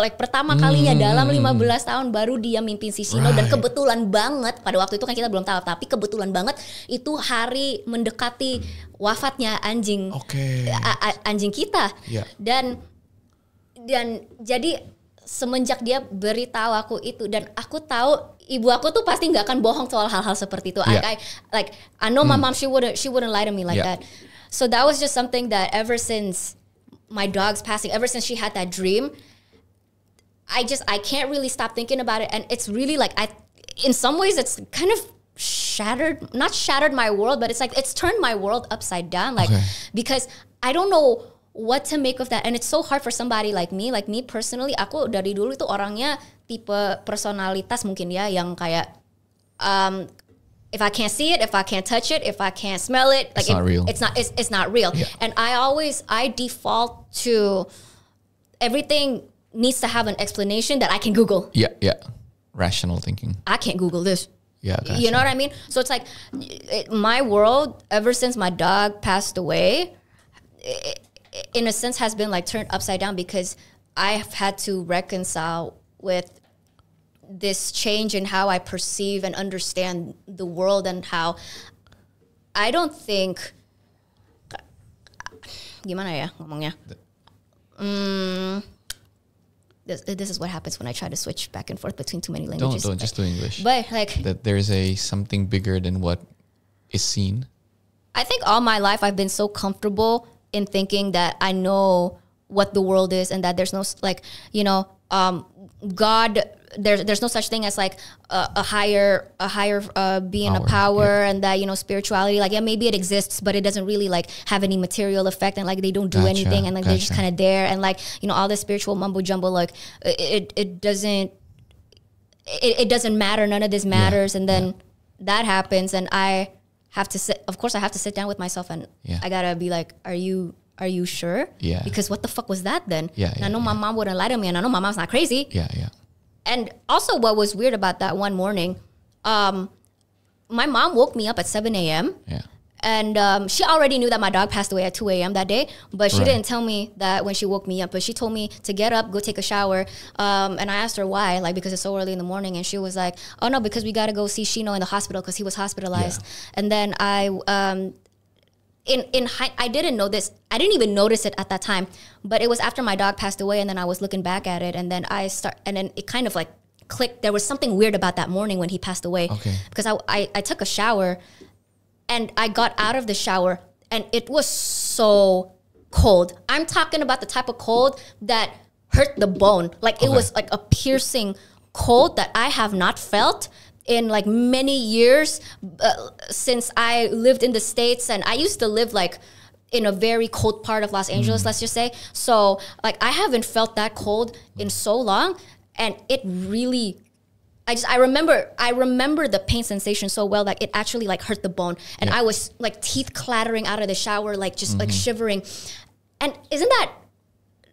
like pertama kalinya hmm. dalam 15 tahun baru dia mimpi si Shino right. dan kebetulan banget pada waktu itu kan kita belum tahu tapi kebetulan banget itu hari mendekati wafatnya anjing okay. anjing kita. Yeah. Dan dan jadi semenjak dia beritahu aku itu dan aku tahu ibu aku tuh pasti nggak akan bohong soal hal-hal seperti itu. Yeah. I, like I know my mm. mom she wouldn't she wouldn't lie to me like yeah. that. So that was just something that ever since my dog's passing, ever since she had that dream, I just I can't really stop thinking about it, and it's really like I, in some ways, it's kind of shattered not shattered my world but it's like it's turned my world upside down like okay. because i don't know what to make of that and it's so hard for somebody like me like me personally aku dari dulu itu orangnya tipe personalitas mungkin ya yang kayak um, if I can't see it, if I can't touch it, if I can't smell it, like it's not it, real. It's not. It's, it's not real. Yeah. And I always I default to everything needs to have an explanation that I can Google. Yeah, yeah. Rational thinking. I can't Google this. Yeah, gotcha. you know what I mean. So it's like it, my world ever since my dog passed away, it, in a sense, has been like turned upside down because I've had to reconcile with this change in how I perceive and understand the world and how I don't think gimana ya ngomongnya? Mm, this, this is what happens when I try to switch back and forth between too many languages. Don't, don't, just do English. But like that there is a something bigger than what is seen. I think all my life I've been so comfortable in thinking that I know what the world is and that there's no like you know um, God there's there's no such thing as like a, a higher a higher uh, being power. a power yeah. and that you know spirituality like yeah maybe it exists but it doesn't really like have any material effect and like they don't do gotcha. anything and like gotcha. they're just kind of there and like you know all this spiritual mumbo jumbo like it it doesn't it, it doesn't matter none of this matters yeah. and then yeah. that happens and I have to sit of course I have to sit down with myself and I gotta be like are you are you sure? Yeah. Because what the fuck was that then? Yeah. And I know yeah. my mom wouldn't lie to me, and I know my mom's not crazy. Yeah, yeah. And also, what was weird about that one morning, um, my mom woke me up at 7 a.m. Yeah. And um, she already knew that my dog passed away at 2 a.m. that day, but she right. didn't tell me that when she woke me up. But she told me to get up, go take a shower. Um, and I asked her why, like, because it's so early in the morning. And she was like, oh no, because we got to go see Shino in the hospital because he was hospitalized. Yeah. And then I um, in in I didn't know this. I didn't even notice it at that time, but it was after my dog passed away, and then I was looking back at it, and then I start, and then it kind of like clicked. There was something weird about that morning when he passed away, okay. because I, I I took a shower, and I got out of the shower, and it was so cold. I'm talking about the type of cold that hurt the bone, like okay. it was like a piercing cold that I have not felt in like many years uh, since I lived in the States and I used to live like in a very cold part of Los Angeles, mm. let's just say. So, like, I haven't felt that cold in so long, and it really. I just I remember I remember the pain sensation so well that it actually like hurt the bone and yeah. I was like teeth clattering out of the shower like just mm -hmm. like mm-hmm. shivering, and isn't that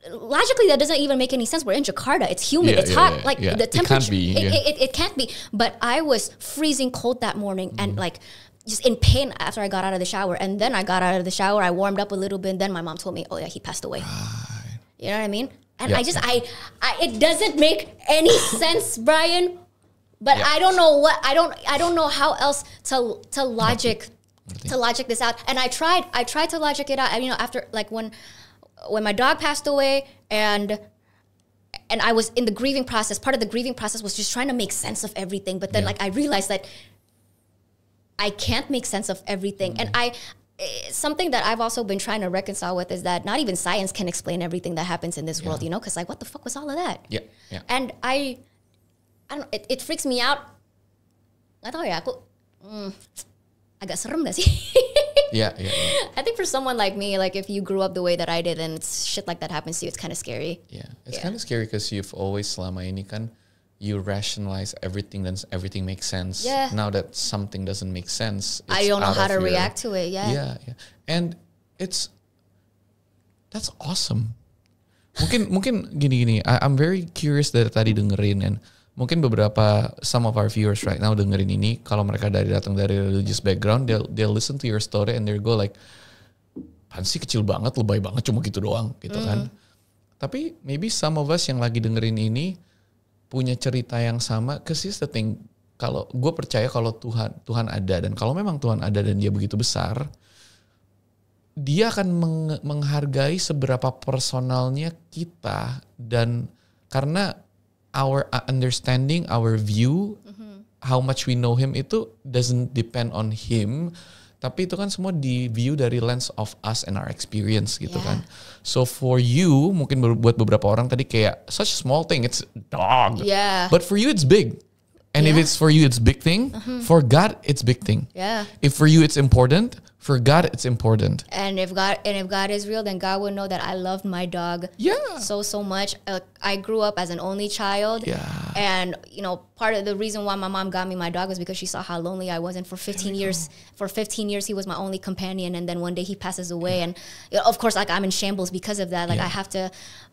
logically that doesn't even make any sense. We're in Jakarta. It's humid. Yeah, it's yeah, hot. Yeah, like the temperature. It can't be. It, it, it, it, can't be. But I was freezing cold that morning mm. and mm-hmm. like just in pain after I got out of the shower. And then I got out of the shower. I warmed up a little bit. And then my mom told me, "Oh yeah, he passed away." Right. You know what I mean? And I just I, I it doesn't make any sense, Brian. But I don't know what I don't I don't know how else to to logic to logic this out. And I tried I tried to logic it out. you know after like when when my dog passed away and and I was in the grieving process. Part of the grieving process was just trying to make sense of everything. But then yeah. like I realized that I can't make sense of everything. Mm -hmm. And I eh, something that I've also been trying to reconcile with is that not even science can explain everything that happens in this yeah. world, you know? Cuz like what the fuck was all of that? Yeah. yeah. And I I don't it, it freaks me out. I thought yeah, aku mm, agak serem yeah, yeah, yeah, I think for someone like me, like if you grew up the way that I did and shit like that happens to you, it's kind of scary. Yeah, it's yeah. kind of scary because you've always selama ini kan you rationalize everything, then everything makes sense. Yeah. Now that something doesn't make sense, I don't know how to your, react to it. Yeah. Yeah, yeah. And it's that's awesome. mungkin mungkin gini gini. I, I'm very curious that tadi dengerin and mungkin beberapa some of our viewers right now dengerin ini kalau mereka dari datang dari religious background they they listen to your story and they go like pansi kecil banget lebay banget cuma gitu doang gitu mm. kan mm-hmm. tapi maybe some of us yang lagi dengerin ini punya cerita yang sama kesis the thing kalau gue percaya kalau Tuhan Tuhan ada dan kalau memang Tuhan ada dan dia begitu besar dia akan meng menghargai seberapa personalnya kita dan karena our uh, understanding, our view, mm-hmm. how much we know him itu doesn't depend on him, tapi itu kan semua di view dari lens of us and our experience gitu yeah. kan. So for you mungkin buat beberapa orang tadi kayak such small thing, it's dog. Yeah. But for you it's big. And yeah. if it's for you, it's big thing. Mm -hmm. For God, it's big thing. Yeah. If for you, it's important. For God, it's important. And if God and if God is real, then God will know that I loved my dog. Yeah. So so much. Uh, I grew up as an only child. Yeah. And you know, part of the reason why my mom got me my dog was because she saw how lonely I was. And for 15 years, go. for 15 years, he was my only companion. And then one day he passes away, yeah. and of course, like I'm in shambles because of that. Like yeah. I have to,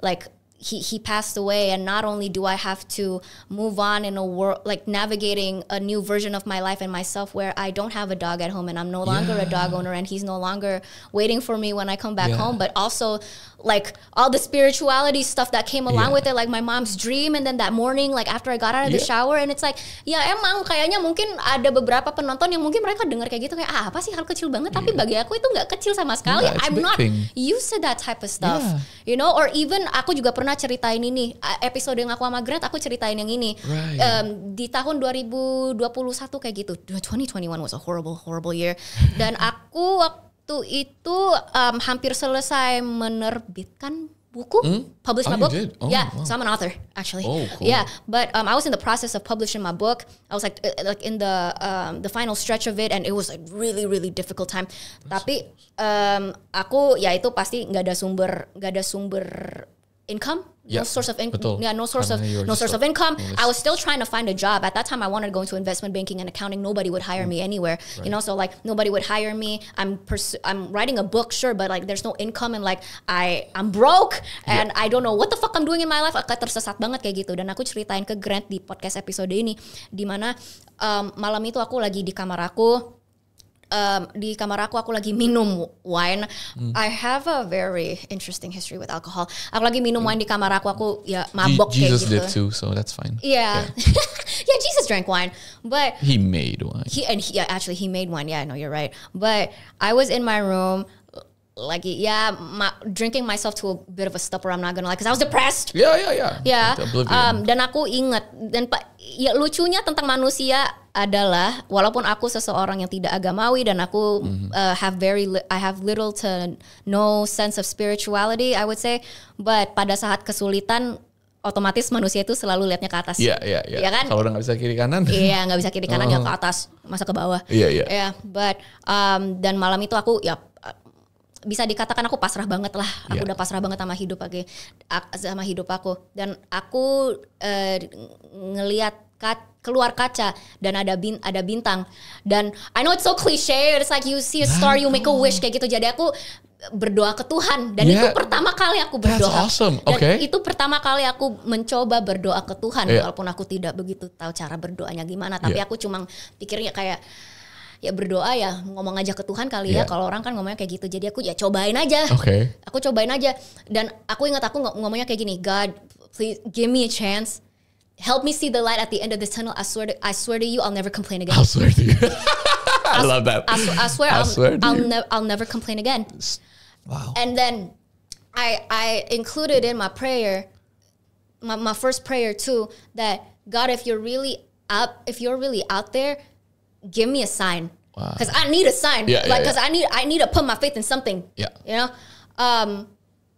like he, he passed away and not only do i have to move on in a world like navigating a new version of my life and myself where i don't have a dog at home and i'm no longer yeah. a dog owner and he's no longer waiting for me when i come back yeah. home but also like all the spirituality stuff that came along yeah. with it like my mom's dream and then that morning like after I got out of yeah. the shower and it's like ya emang kayaknya mungkin ada beberapa penonton yang mungkin mereka dengar kayak gitu kayak ah, apa sih hal kecil banget yeah. tapi bagi aku itu nggak kecil sama sekali yeah, I'm not thing. used to that type of stuff yeah. you know or even aku juga pernah ceritain ini episode yang aku sama Grant, aku ceritain yang ini right. um, di tahun 2021 kayak gitu 2021 was a horrible horrible year dan aku waktu waktu itu um, hampir selesai menerbitkan buku, hmm? publish oh, my book. Oh, yeah, wow. so I'm an author actually. Oh, cool. Yeah, but um, I was in the process of publishing my book. I was like uh, uh, like in the um, the final stretch of it, and it was like really really difficult time. That's Tapi um, aku ya itu pasti nggak ada sumber nggak ada sumber income Yeah, no source of income. Yeah, no source of no source of income. I was still trying to find a job. At that time I wanted to go into investment banking and accounting. Nobody would hire mm. me anywhere. Right. You know, so like nobody would hire me. I'm pers- I'm writing a book, sure, but like there's no income and like I I'm broke and yeah. I don't know what the fuck I'm doing in my life. aku tersesat banget kayak gitu. Dan aku ceritain ke Grant di podcast episode ini di mana um, malam itu aku lagi di kamar aku um, di kamar aku aku lagi minum wine. Hmm. I have a very interesting history with alcohol. Aku lagi minum wine di kamar aku aku ya mabok Jesus kayak gitu. did too, so that's fine. Yeah. yeah. yeah, Jesus drank wine, but he made wine. He and he, yeah, actually he made wine. Yeah, I know you're right. But I was in my room. like yeah drinking myself to a bit of a stupor I'm not gonna lie because I was depressed yeah yeah yeah yeah um, dan aku ingat dan pak ya lucunya tentang manusia adalah walaupun aku seseorang yang tidak agamawi dan aku mm -hmm. uh, have very I have little to no sense of spirituality I would say but pada saat kesulitan otomatis manusia itu selalu lihatnya ke atas. Iya, yeah, iya, iya. Ya kan? Kalau udah nggak bisa kiri kanan. Iya, nggak bisa kiri kanan, oh. ya ke oh. atas, masa ke bawah. Iya, iya. Ya, but um, dan malam itu aku ya bisa dikatakan aku pasrah banget lah. Aku yeah. udah pasrah banget sama hidup aku, sama hidup aku. Dan aku uh, ngelihat keluar kaca dan ada bin, ada bintang. Dan I know it's so cliche, it's like you see a nah, star, you make a wish kayak gitu. Jadi aku berdoa ke Tuhan dan yeah, itu pertama kali aku berdoa. That's awesome. Dan okay. itu pertama kali aku mencoba berdoa ke Tuhan yeah. walaupun aku tidak begitu tahu cara berdoanya gimana, tapi yeah. aku cuma pikirnya kayak ya berdoa ya ngomong aja ke Tuhan kali yeah. ya iya. kalau orang kan ngomongnya kayak gitu jadi aku ya cobain aja okay. aku cobain aja dan aku ingat aku ngomongnya kayak gini God please give me a chance help me see the light at the end of this tunnel I swear to, I swear to you I'll never complain again I swear to you I, love that I, I swear, I swear I'll, I'll, ne I'll never complain again wow and then I I included in my prayer my, my first prayer too that God if you're really up if you're really out there give me a sign because wow. I need a sign. Yeah, like because yeah, yeah. I need I need to put my faith in something. Yeah, you know. Um,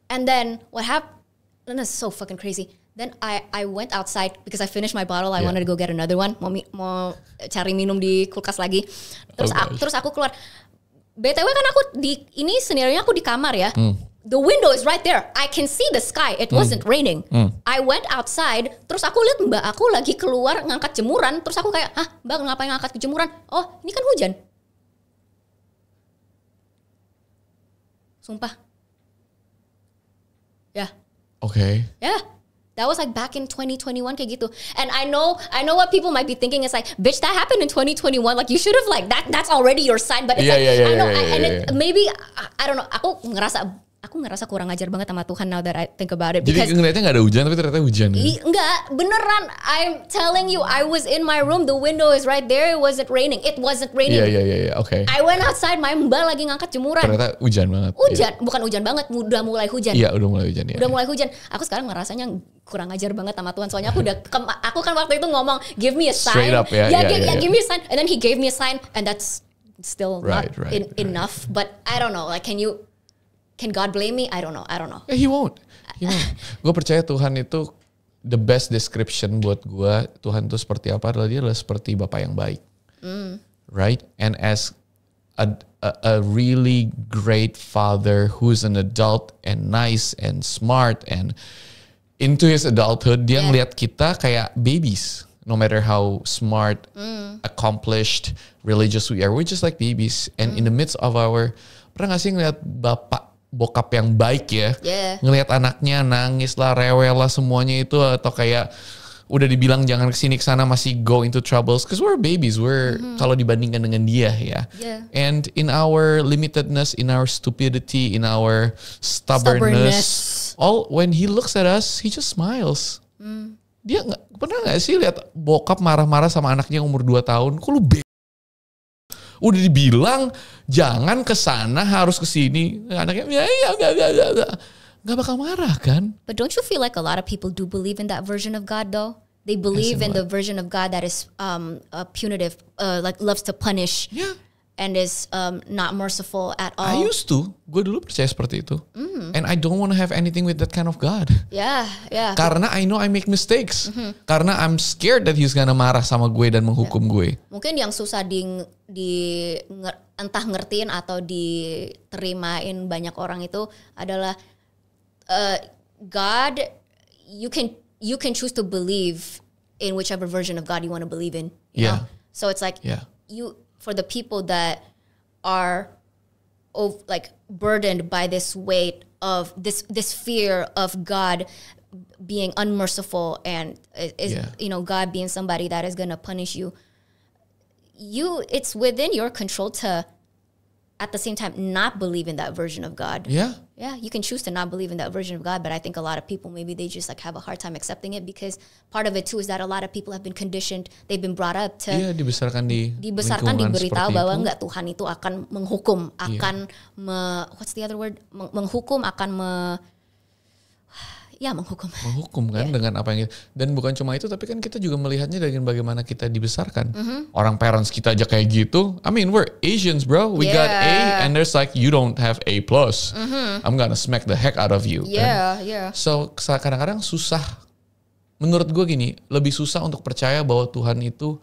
and then what happened? That's so fucking crazy. Then I I went outside because I finished my bottle. I yeah. wanted to go get another one. Mau mau cari minum di kulkas lagi. Terus oh, aku, terus aku keluar. BTW kan aku di ini sebenarnya aku di kamar ya. Hmm the window is right there. I can see the sky. It hmm. wasn't raining. Mm. I went outside. Terus aku lihat mbak aku lagi keluar ngangkat jemuran. Terus aku kayak, hah mbak ngapain ngangkat jemuran? Oh ini kan hujan. Sumpah. Ya. Yeah. Oke. Okay. Ya. Yeah. That was like back in 2021 kayak gitu. And I know I know what people might be thinking is like, bitch, that happened in 2021. Like you should have like that that's already your sign. But it's yeah, like yeah, yeah, I know yeah, yeah, I, and yeah, yeah. It, maybe I, I don't know. Aku ngerasa aku ngerasa kurang ajar banget sama Tuhan now that I think about it. Jadi ngeliatnya gak ada hujan tapi ternyata hujan. Ya? Enggak, beneran. I'm telling you, I was in my room, the window is right there, it wasn't raining. It wasn't raining. Iya, iya, iya, iya. oke. I went outside, my mbak lagi ngangkat jemuran. Ternyata hujan banget. Iya. Hujan, yeah. bukan hujan banget, udah mulai hujan. Iya, udah mulai hujan. Ya. Udah mulai hujan. Aku sekarang ngerasanya kurang ajar banget sama Tuhan. Soalnya aku udah aku kan waktu itu ngomong give me a sign. Straight up ya. Ya, yeah, iya, yeah, yeah, give me a sign. And then he gave me a sign and that's still right, not right, in, right. enough. But I don't know. Like can you can God blame me? I don't know. I don't know. Yeah, he won't. He won't. gue percaya Tuhan itu the best description buat gue. Tuhan itu seperti apa? Adalah dia adalah seperti Bapak yang baik. Mm. Right? And as a, a, a really great father who's an adult and nice and smart and into his adulthood, dia yeah. ngeliat kita kayak babies. No matter how smart, mm. accomplished, religious we are, we're just like babies. And mm. in the midst of our pernah gak sih ngeliat bapak bokap yang baik ya. Yeah. Ngelihat anaknya nangis lah, rewel lah semuanya itu atau kayak udah dibilang jangan kesini sana masih go into troubles because we're babies we're mm-hmm. kalau dibandingkan dengan dia ya yeah. and in our limitedness in our stupidity in our stubbornness, stubbornness. all when he looks at us he just smiles mm. dia nggak pernah nggak sih lihat bokap marah-marah sama anaknya umur 2 tahun kok lu be udah dibilang jangan ke sana harus ke sini anaknya ya ya ya ya, ya, ya. nggak Gak bakal marah kan? But don't you feel like a lot of people do believe in that version of God though? They believe in the version of God that is um, uh, punitive, uh, like loves to punish. Yeah and is um, not merciful at all. I used to, gue dulu percaya seperti itu. Mm. And I don't want to have anything with that kind of God. Yeah, yeah. Karena I know I make mistakes. Mm -hmm. Karena I'm scared that he's gonna marah sama gue dan menghukum yeah. gue. Mungkin yang susah di di entah ngertiin atau diterimain banyak orang itu adalah uh, God you can you can choose to believe in whichever version of God you want to believe in. yeah. Know? So it's like yeah. you for the people that are like burdened by this weight of this this fear of God being unmerciful and is, yeah. you know God being somebody that is going to punish you you it's within your control to at the same time not believe in that version of God. Yeah. Yeah, you can choose to not believe in that version of God, but I think a lot of people maybe they just like have a hard time accepting it because part of it too is that a lot of people have been conditioned, they've been brought up to yeah, dibesarkan di dibesarkan diberitahu bahwa enggak Tuhan itu akan menghukum, akan yeah. me, what's the other word? menghukum, akan me, ya menghukum menghukum kan yeah. dengan apa yang kita, dan bukan cuma itu tapi kan kita juga melihatnya dengan bagaimana kita dibesarkan mm -hmm. orang parents kita aja kayak gitu I mean we're Asians bro we yeah. got A and there's like you don't have A plus mm -hmm. I'm gonna smack the heck out of you yeah kan? yeah so kadang-kadang susah menurut gue gini lebih susah untuk percaya bahwa Tuhan itu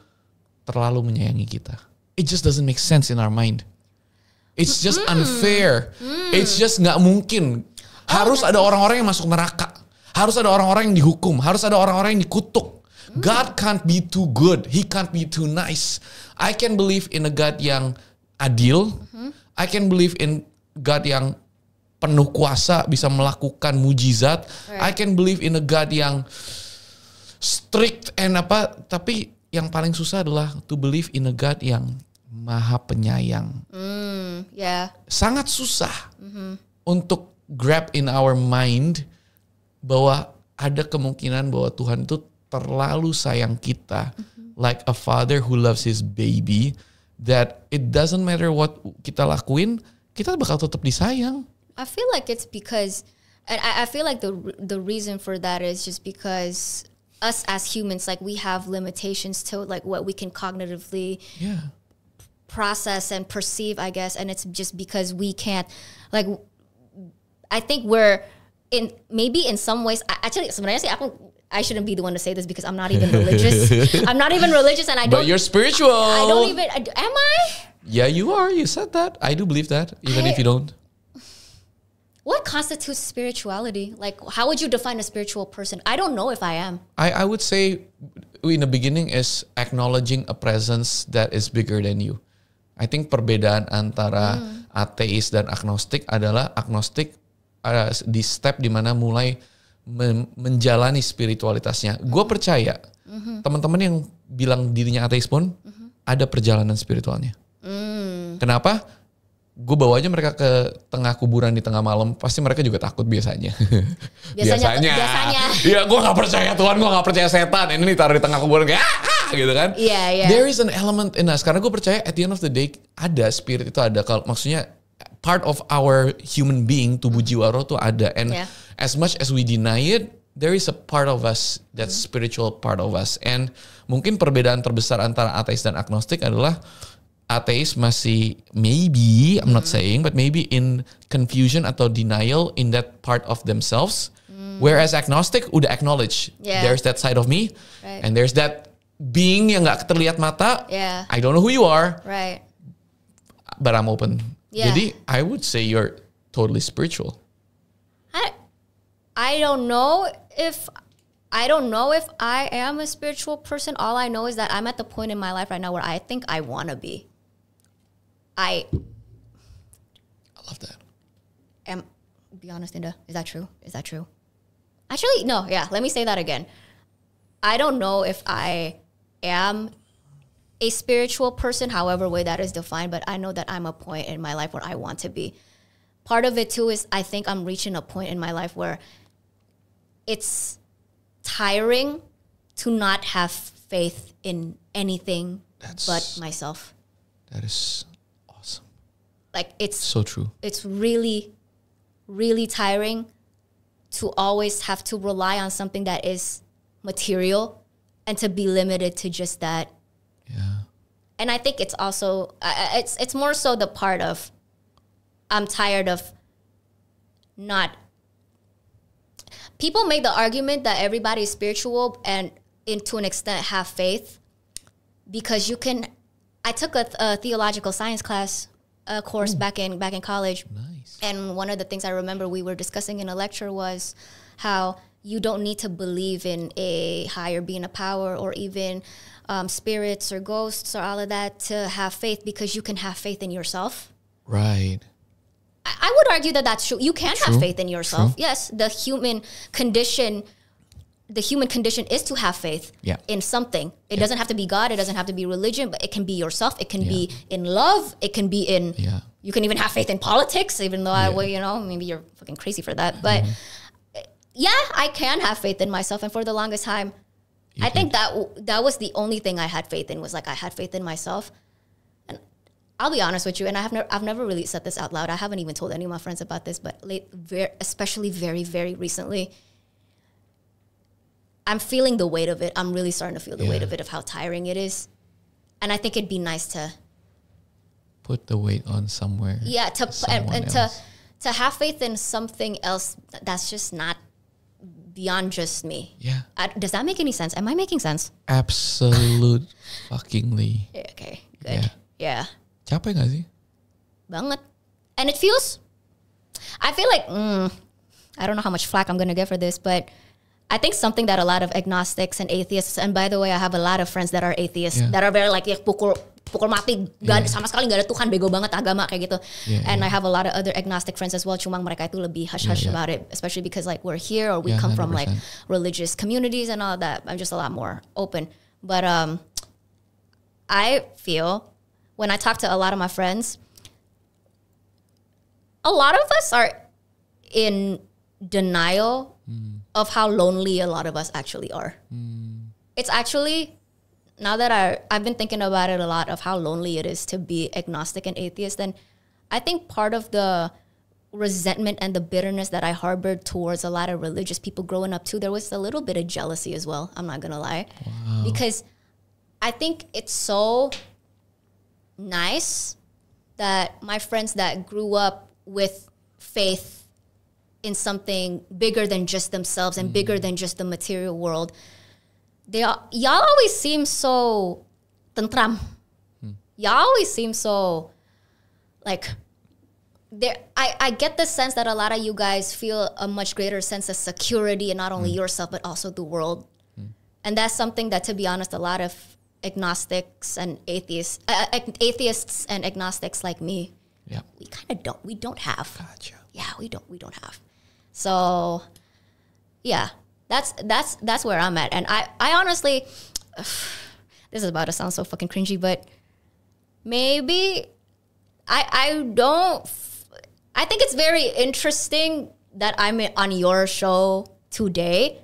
terlalu menyayangi kita it just doesn't make sense in our mind It's just unfair. Mm. It's just nggak mungkin. Oh, Harus oh, ada orang-orang yang masuk neraka harus ada orang-orang yang dihukum, harus ada orang-orang yang dikutuk. God can't be too good, He can't be too nice. I can believe in a God yang adil. I can believe in God yang penuh kuasa bisa melakukan mujizat. I can believe in a God yang strict and apa tapi yang paling susah adalah to believe in a God yang maha penyayang. Mm, yeah. Sangat susah mm -hmm. untuk grab in our mind bahwa ada kemungkinan bahwa Tuhan itu terlalu sayang kita like a father who loves his baby that it doesn't matter what kita lakuin kita bakal tetap disayang I feel like it's because and I, I feel like the the reason for that is just because us as humans like we have limitations to like what we can cognitively yeah. process and perceive I guess and it's just because we can't like I think we're in maybe in some ways I, actually sebenarnya sih aku I shouldn't be the one to say this because I'm not even religious. I'm not even religious, and I don't. But you're spiritual. I, I don't even. I, am I? Yeah, you are. You said that. I do believe that, even I, if you don't. What constitutes spirituality? Like, how would you define a spiritual person? I don't know if I am. I, I would say, in the beginning, is acknowledging a presence that is bigger than you. I think perbedaan antara mm. ateis dan agnostik adalah agnostik uh, di step dimana mulai men menjalani spiritualitasnya. Gue percaya mm-hmm. teman-teman yang bilang dirinya ateis pun mm-hmm. ada perjalanan spiritualnya. Mm. Kenapa? Gue bawa aja mereka ke tengah kuburan di tengah malam, pasti mereka juga takut biasanya. Biasanya. Iya, gue nggak percaya Tuhan, gue nggak percaya setan. Ini ditaruh di tengah kuburan kayak ah, ah, gitu kan? yeah, Yeah. There is an element in us karena gue percaya at the end of the day ada spirit itu ada. Kalau maksudnya part of our human being tubuh hmm. jiwa roh tuh ada and yeah. as much as we deny it there is a part of us that mm. spiritual part of us and mungkin perbedaan terbesar antara ateis dan agnostik adalah ateis masih maybe I'm not hmm. saying but maybe in confusion atau denial in that part of themselves mm. whereas agnostic udah acknowledge yeah. there's that side of me right. and there's that being yang nggak terlihat mata yeah. I don't know who you are right but I'm open Yeah. I would say you're totally spiritual. I I don't know if I don't know if I am a spiritual person. All I know is that I'm at the point in my life right now where I think I want to be. I I love that. Am be honest, Inda, is that true? Is that true? Actually, no, yeah, let me say that again. I don't know if I am a spiritual person, however way that is defined, but I know that I'm a point in my life where I want to be. Part of it too is I think I'm reaching a point in my life where it's tiring to not have faith in anything That's, but myself. That is awesome. Like it's so true. It's really, really tiring to always have to rely on something that is material and to be limited to just that yeah. And I think it's also uh, it's it's more so the part of I'm tired of not people make the argument that everybody is spiritual and, and to an extent have faith because you can I took a, a theological science class a uh, course Ooh. back in back in college. Nice. And one of the things I remember we were discussing in a lecture was how you don't need to believe in a higher being a power or even um, spirits or ghosts or all of that to have faith because you can have faith in yourself. Right. I, I would argue that that's true. You can true. have faith in yourself. True. Yes, the human condition the human condition is to have faith yeah. in something. It yeah. doesn't have to be God. It doesn't have to be religion, but it can be yourself. It can yeah. be in love. It can be in. You can even have faith in politics, even though I, well, you know, maybe you're fucking crazy for that. But mm-hmm. yeah, I can have faith in myself, and for the longest time, I think, think that that was the only thing I had faith in was like I had faith in myself. And I'll be honest with you, and I have never I've never really said this out loud. I haven't even told any of my friends about this, but late, very, especially very very recently, I'm feeling the weight of it. I'm really starting to feel the yeah. weight of it of how tiring it is, and I think it'd be nice to put the weight on somewhere. Yeah, to and, and to to have faith in something else that's just not beyond just me. Yeah. Uh, does that make any sense? Am I making sense? Absolute fuckingly. Okay, good. Yeah. yeah. Capek gak sih? Banget. And it feels, I feel like, mm, I don't know how much flack I'm gonna get for this, but I think something that a lot of agnostics and atheists, and by the way, I have a lot of friends that are atheists yeah. that are very like, yeah, pukul pukul mati gak, yeah. sama sekali nggak ada Tuhan bego banget agama kayak gitu yeah, and yeah. I have a lot of other agnostic friends as well cuma mereka itu lebih hush hush yeah, yeah. about it especially because like we're here or we yeah, come 100%. from like religious communities and all that I'm just a lot more open but um I feel when I talk to a lot of my friends a lot of us are in denial mm. of how lonely a lot of us actually are mm. it's actually now that I I've been thinking about it a lot of how lonely it is to be agnostic and atheist, and I think part of the resentment and the bitterness that I harbored towards a lot of religious people growing up too, there was a little bit of jealousy as well. I'm not gonna lie, wow. because I think it's so nice that my friends that grew up with faith in something bigger than just themselves and mm. bigger than just the material world they are y'all always seem so tantram. Hmm. Y'all always seem so like there I, I get the sense that a lot of you guys feel a much greater sense of security and not only hmm. yourself but also the world hmm. and that's something that to be honest a lot of agnostics and atheists uh, uh atheists and agnostics like me yeah we kind of don't we don't have gotcha. yeah we don't we don't have so yeah that's that's that's where I'm at. And I I honestly, ugh, this is about to sound so fucking cringy, but maybe I I don't. I think it's very interesting that I'm on your show today.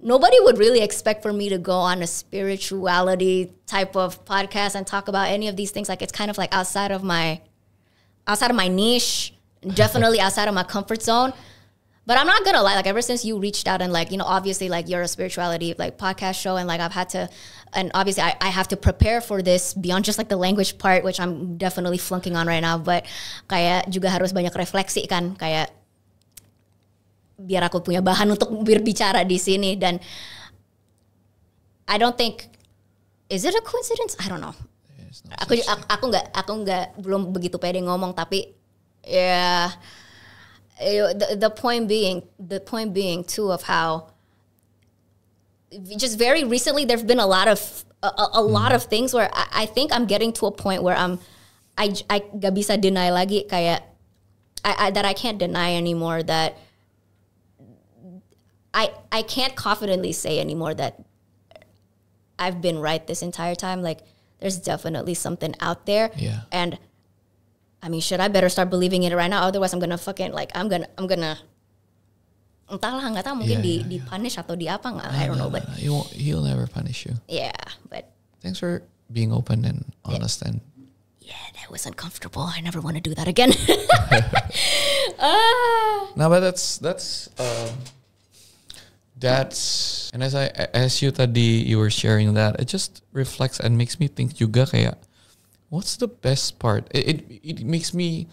Nobody would really expect for me to go on a spirituality type of podcast and talk about any of these things. Like it's kind of like outside of my outside of my niche, definitely outside of my comfort zone. But I'm not gonna lie, like ever since you reached out and like, you know, obviously like you're a spirituality like podcast show and like I've had to and obviously I, I have to prepare for this beyond just like the language part, which I'm definitely flunking on right now. But kayak juga harus banyak refleksi kan, kayak biar aku punya bahan untuk berbicara di sini dan I don't think is it a coincidence? I don't know. aku, aku aku nggak aku nggak belum begitu pede ngomong tapi ya yeah, the, point being, the point being too of how just very recently there've been a lot of a, a mm. lot mm-hmm. of things where I, I, think I'm getting to a point where I'm I I gak deny lagi kayak I, I that I can't deny anymore that I I can't confidently say anymore that I've been right this entire time like there's definitely something out there yeah. and I mean, should I better start believing it right now? Otherwise, I'm gonna fucking like I'm gonna I'm gonna entahlah nggak tahu mungkin yeah, yeah, di yeah. di punish atau di apa nggak I, don't know, but he won't, he'll never punish you. Yeah, but thanks for being open and honest and yeah, that was uncomfortable. I never want to do that again. ah. No, but that's that's um, that's and as I as you tadi you were sharing that, it just reflects and makes me think juga kayak what's the best part? It, it, it makes me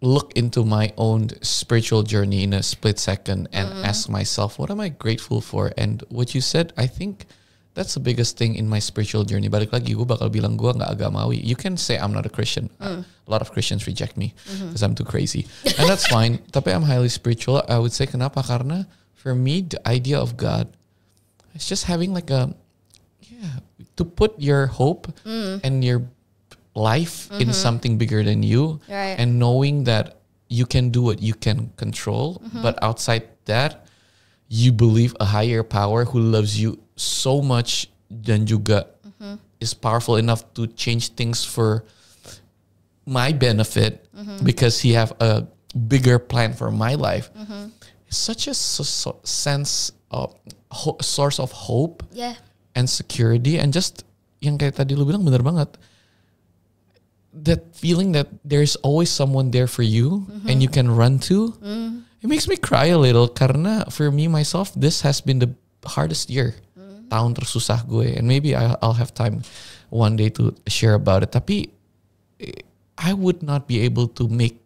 look into my own spiritual journey in a split second and mm. ask myself, what am I grateful for? And what you said, I think that's the biggest thing in my spiritual journey. Balik lagi, gue bakal bilang gue nggak agamawi. You can say I'm not a Christian. Mm. A lot of Christians reject me because mm-hmm. mm -hmm. I'm too crazy, and that's fine. Tapi I'm highly spiritual. I would say kenapa? Karena for me, the idea of God, it's just having like a, yeah, to put your hope mm. and your life mm-hmm. in something bigger than you right. and knowing that you can do what you can control mm-hmm. but outside that you believe a higher power who loves you so much than you got mm-hmm. is powerful enough to change things for my benefit mm-hmm. because he have a bigger plan for my life mm-hmm. such a so, so sense of ho- source of hope yeah and security and just yang kayak tadi lu bilang bener banget that feeling that there's always someone there for you mm-hmm. and you can run to mm. it makes me cry a little karena for me myself this has been the hardest year mm. tahun tersusah gue and maybe I'll, have time one day to share about it tapi I would not be able to make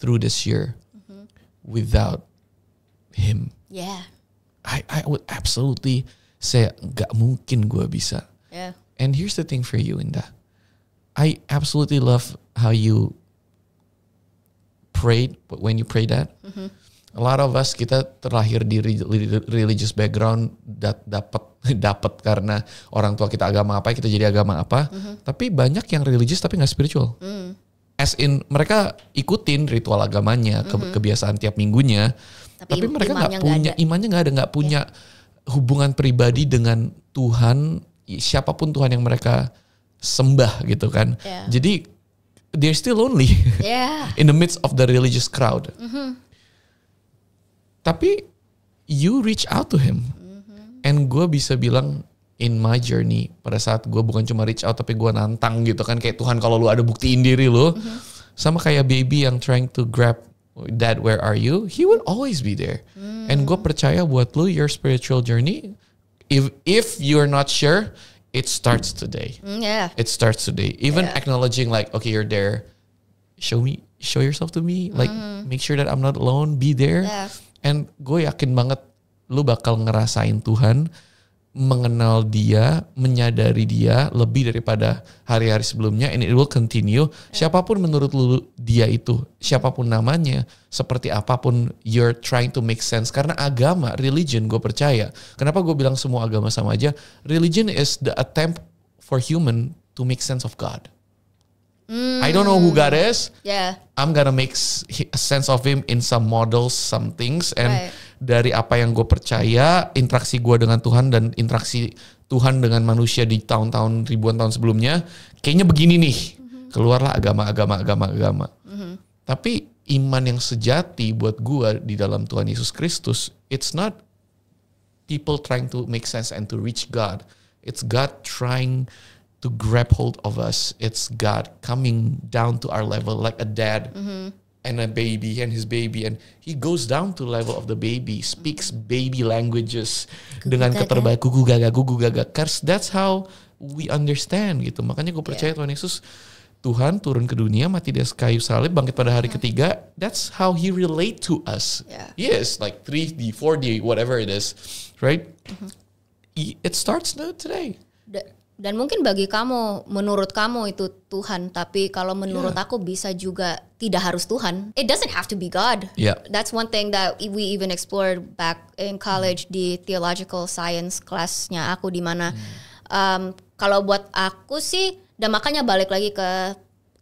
through this year mm-hmm. without him yeah I, I would absolutely saya nggak mungkin gue bisa. Yeah. And here's the thing for you, Indah. I absolutely love how you prayed when you pray that. Mm -hmm. A lot of us kita terlahir di religious background dat dapat dapat karena orang tua kita agama apa kita jadi agama apa. Mm -hmm. Tapi banyak yang religious tapi nggak spiritual. Mm. As in mereka ikutin ritual agamanya, ke mm -hmm. kebiasaan tiap minggunya. Tapi, tapi mereka nggak punya gak imannya nggak ada nggak punya. Yeah hubungan pribadi dengan Tuhan siapapun Tuhan yang mereka sembah gitu kan. Yeah. Jadi they're still lonely yeah. in the midst of the religious crowd. Mm -hmm. Tapi you reach out to him, mm-hmm. and gue bisa bilang in my journey pada saat gue bukan cuma reach out tapi gue nantang gitu kan kayak Tuhan kalau lu ada buktiin diri lu, mm -hmm. sama kayak baby yang trying to grab Dad, where are you? He will always be there. Hmm. And gue percaya buat lu, your spiritual journey, if if you're not sure, it starts today. Hmm, yeah. It starts today. Even yeah. acknowledging like, okay, you're there. Show me, show yourself to me. Like, mm. make sure that I'm not alone. Be there. Yeah. And gue yakin banget, lu bakal ngerasain Tuhan mengenal dia, menyadari dia lebih daripada hari-hari sebelumnya and it will continue. Siapapun menurut lu dia itu, siapapun namanya, seperti apapun you're trying to make sense karena agama, religion gue percaya. Kenapa gue bilang semua agama sama aja? Religion is the attempt for human to make sense of God. Mm. I don't know who hmm. God is. Yeah. I'm gonna make sense of him in some models, some things and right dari apa yang gue percaya, interaksi gue dengan Tuhan dan interaksi Tuhan dengan manusia di tahun-tahun ribuan tahun sebelumnya, kayaknya begini nih. Mhm. Keluarlah agama-agama agama-agama. Mm-hmm. Tapi iman yang sejati buat gue di dalam Tuhan Yesus Kristus, it's not people trying to make sense and to reach God. It's God trying to grab hold of us. It's God coming down to our level like a dad. Mm-hmm and a baby and his baby and he goes down to level of the baby speaks baby languages gugu dengan keterbaik gugu gaga gugu gaga cars that's how we understand gitu makanya gue percaya yeah. Tuhan Yesus Tuhan turun ke dunia mati di kayu salib bangkit pada hari ketiga that's how he relate to us yeah. yes like 3D 4D whatever it is right mm-hmm. it starts now today dan mungkin bagi kamu, menurut kamu itu Tuhan, tapi kalau menurut yeah. aku bisa juga tidak harus Tuhan. It doesn't have to be God. Yeah. That's one thing that we even explored back in college mm. di theological science class-nya aku di mana mm. um, kalau buat aku sih dan makanya balik lagi ke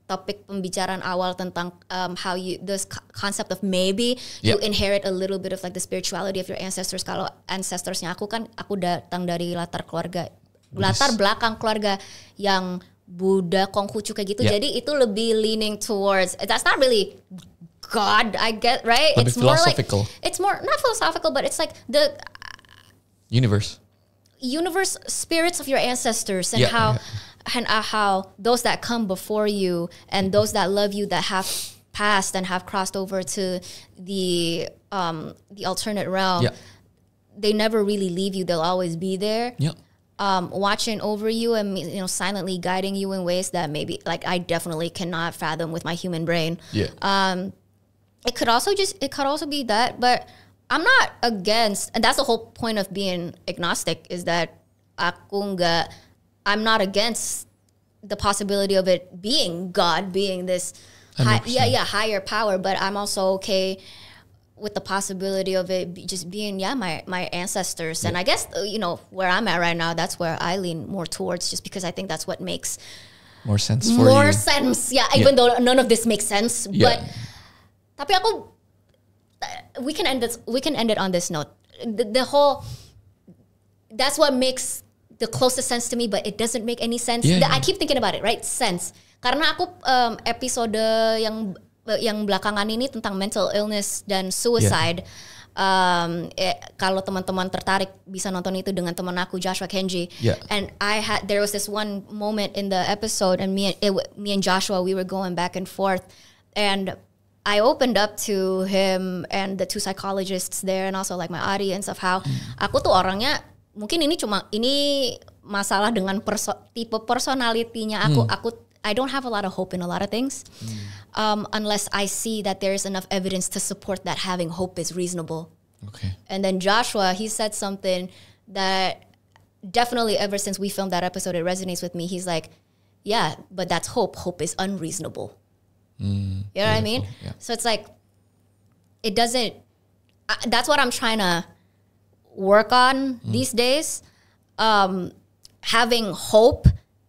topik pembicaraan awal tentang um, how you this concept of maybe yep. you inherit a little bit of like the spirituality of your ancestors kalau ancestorsnya aku kan aku datang dari latar keluarga latar belakang keluarga yang Buddha Konghucu kayak gitu. Yeah. Jadi itu lebih leaning towards that's not really God, I get right. Lebih it's more like it's more not philosophical, but it's like the uh, universe, universe spirits of your ancestors and yeah, how yeah. and uh, how those that come before you and those that love you that have passed and have crossed over to the um the alternate realm. Yeah. They never really leave you. They'll always be there. Yeah um, watching over you and you know silently guiding you in ways that maybe like I definitely cannot fathom with my human brain. Yeah. Um, it could also just it could also be that, but I'm not against, and that's the whole point of being agnostic is that aku I'm not against the possibility of it being God, being this, high, yeah, yeah, higher power, but I'm also okay with the possibility of it just being yeah my my ancestors yeah. and i guess uh, you know where i'm at right now that's where i lean more towards just because i think that's what makes more sense more you. sense yeah, yeah, even though none of this makes sense yeah. but tapi aku uh, we can end this we can end it on this note the, the whole that's what makes the closest sense to me but it doesn't make any sense yeah, i keep thinking about it right sense karena aku um, episode yang yang belakangan ini tentang mental illness dan suicide. Yeah. Um, eh, kalau teman-teman tertarik bisa nonton itu dengan teman aku Joshua Kenji. Yeah. And I had there was this one moment in the episode, and me and it, me and Joshua we were going back and forth, and I opened up to him and the two psychologists there and also like my audience of how mm. aku tuh orangnya mungkin ini cuma ini masalah dengan perso tipe personalitinya aku hmm. aku I don't have a lot of hope in a lot of things mm. um, unless I see that there's enough evidence to support that having hope is reasonable. Okay. And then Joshua, he said something that definitely ever since we filmed that episode, it resonates with me. He's like, yeah, but that's hope. Hope is unreasonable. Mm, you know what I mean? Yeah. So it's like, it doesn't, I, that's what I'm trying to work on mm. these days. Um, having hope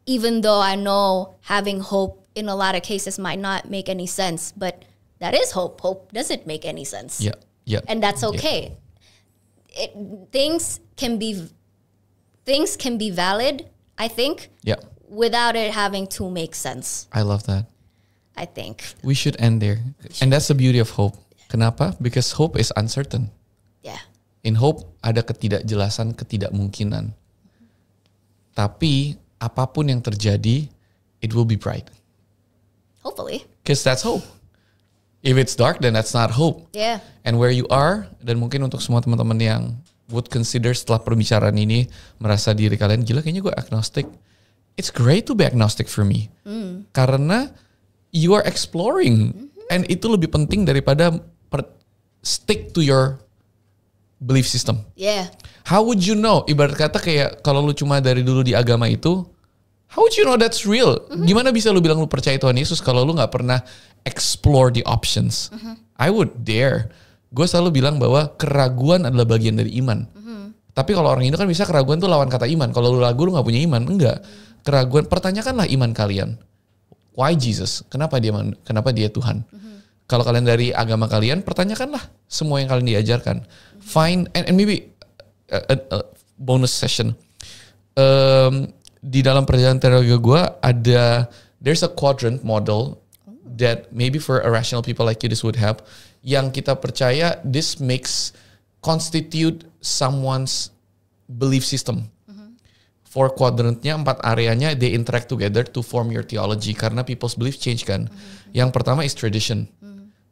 even though I know having hope in a lot of cases might not make any sense, but that is hope. Hope doesn't make any sense. Yeah. Yeah. And that's okay. Yeah. It, things can be things can be valid, I think. Yeah. Without it having to make sense. I love that. I think. We should end there. And that's the beauty of hope. Kenapa? Because hope is uncertain. Yeah. In hope ada ketidakjelasan, ketidakmungkinan. Tapi apapun yang terjadi, it will be bright. Hopefully. Because that's hope. If it's dark, then that's not hope. Yeah. And where you are, dan mungkin untuk semua teman-teman yang would consider setelah perbicaraan ini merasa diri kalian gila kayaknya gue agnostik. It's great to be agnostic for me. Mm. Karena you are exploring mm-hmm. and itu lebih penting daripada per, stick to your belief system. Yeah. How would you know? Ibarat kata kayak kalau lu cuma dari dulu di agama itu, how would you know that's real? Mm-hmm. Gimana bisa lu bilang lu percaya Tuhan Yesus kalau lu nggak pernah explore the options? Mm-hmm. I would dare. Gue selalu bilang bahwa keraguan adalah bagian dari iman. Mm-hmm. Tapi kalau orang Indo kan bisa keraguan tuh lawan kata iman. Kalau lu ragu lu nggak punya iman, enggak. Keraguan pertanyakanlah iman kalian. Why Jesus? Kenapa dia kenapa dia Tuhan? Mm-hmm. Kalau kalian dari agama kalian, pertanyakanlah semua yang kalian diajarkan. Mm-hmm. Find and, and maybe uh, uh, bonus session. Um, di dalam perjalanan terapi gue ada there's a quadrant model that maybe for irrational people like you this would help yang kita percaya this makes constitute someone's belief system four quadrantnya empat areanya they interact together to form your theology karena people's belief change kan. Mm-hmm. Yang pertama is tradition.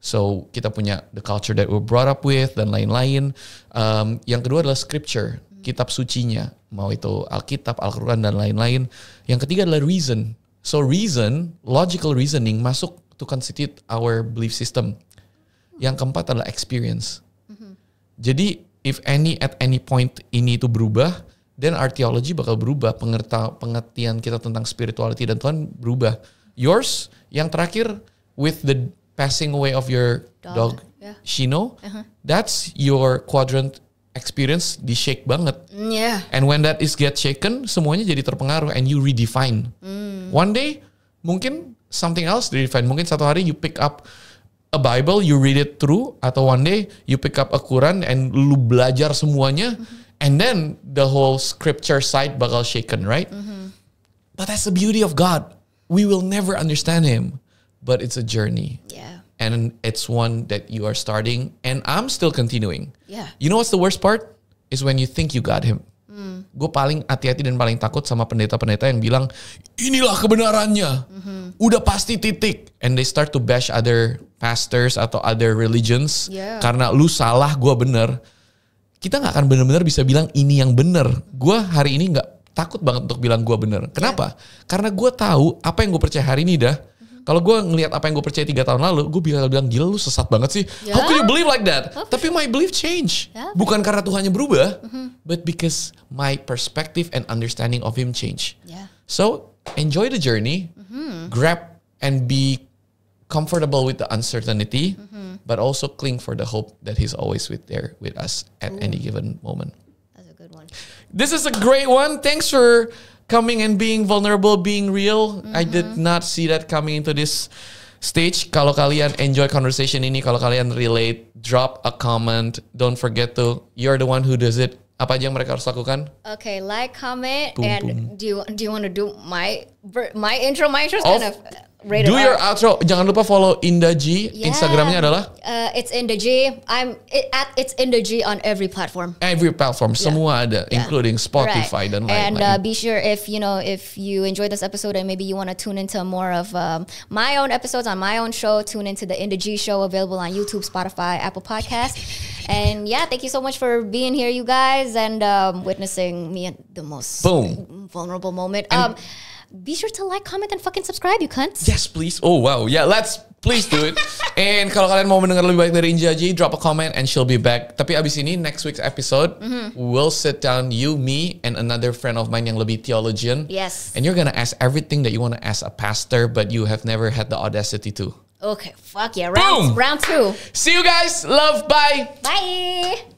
So kita punya the culture that we brought up with dan lain-lain. Um, yang kedua adalah scripture, kitab sucinya, mau itu Alkitab, Al-Quran dan lain-lain. Yang ketiga adalah reason. So reason, logical reasoning masuk to constitute our belief system. Yang keempat adalah experience. Jadi if any at any point ini itu berubah, then our theology bakal berubah, pengertian kita tentang spirituality dan Tuhan berubah. Yours yang terakhir with the passing away of your dog, dog yeah. Shino, uh-huh. that's your quadrant experience di shake banget. Mm, yeah. And when that is get shaken, semuanya jadi terpengaruh and you redefine. Mm. One day mungkin something else redefine. Mungkin satu hari you pick up a Bible, you read it through, atau one day you pick up a Quran and lu belajar semuanya, mm-hmm. and then the whole scripture side bakal shaken, right? Mm-hmm. But that's the beauty of God. We will never understand Him but it's a journey. Yeah. And it's one that you are starting, and I'm still continuing. Yeah. You know what's the worst part? Is when you think you got him. Mm. Gue paling hati-hati dan paling takut sama pendeta-pendeta yang bilang inilah kebenarannya, mm-hmm. udah pasti titik, and they start to bash other pastors atau other religions yeah. karena lu salah, gue bener. Kita gak akan bener-bener bisa bilang ini yang bener. Gue hari ini gak takut banget untuk bilang gue bener. Kenapa? Yeah. Karena gue tahu apa yang gue percaya hari ini dah kalau gue ngelihat apa yang gue percaya tiga tahun lalu, gue bilang bilang gila lu sesat banget sih. Yeah. How could you believe like that? Tapi my belief change. Yeah. Bukan karena Tuhannya berubah, mm -hmm. but because my perspective and understanding of Him change. Yeah. So enjoy the journey, mm -hmm. grab and be comfortable with the uncertainty, mm -hmm. but also cling for the hope that He's always with there with us at Ooh. any given moment. That's a good one. This is a great one. Thanks for coming and being vulnerable, being real. Mm-hmm. I did mm-hmm. not see that coming into this stage. Kalau kalian enjoy conversation ini, kalau kalian relate, drop a comment. Don't forget to you're the one who does it apa aja yang mereka harus lakukan? Oke, okay, like, comment, tum, and tum. do you do you want to do my my intro, my intro kind of rated Do your art. outro. Jangan lupa follow Inda G. Yeah. Instagramnya adalah? Uh, it's Inda G. I'm it, at it's Inda G on every platform. Every platform, yeah. semua ada, yeah. including Spotify right. dan lain-lain. And uh, be sure if you know if you enjoy this episode and maybe you want to tune into more of um, my own episodes on my own show, tune into the Inda G show available on YouTube, Spotify, Apple Podcasts. And yeah, thank you so much for being here, you guys, and um, witnessing me at the most Boom. vulnerable moment. And um, be sure to like, comment, and fucking subscribe, you cunts. Yes, please. Oh wow, yeah, let's please do it. and kalau kalian mau mendengar lebih baik dari Inja drop a comment and she'll be back. Tapi abis ini next week's episode, mm -hmm. we'll sit down you, me, and another friend of mine yang lebih theologian. Yes. And you're gonna ask everything that you want to ask a pastor, but you have never had the audacity to. Okay, fuck yeah. Round, Boom. round two. See you guys. Love. Bye. Bye.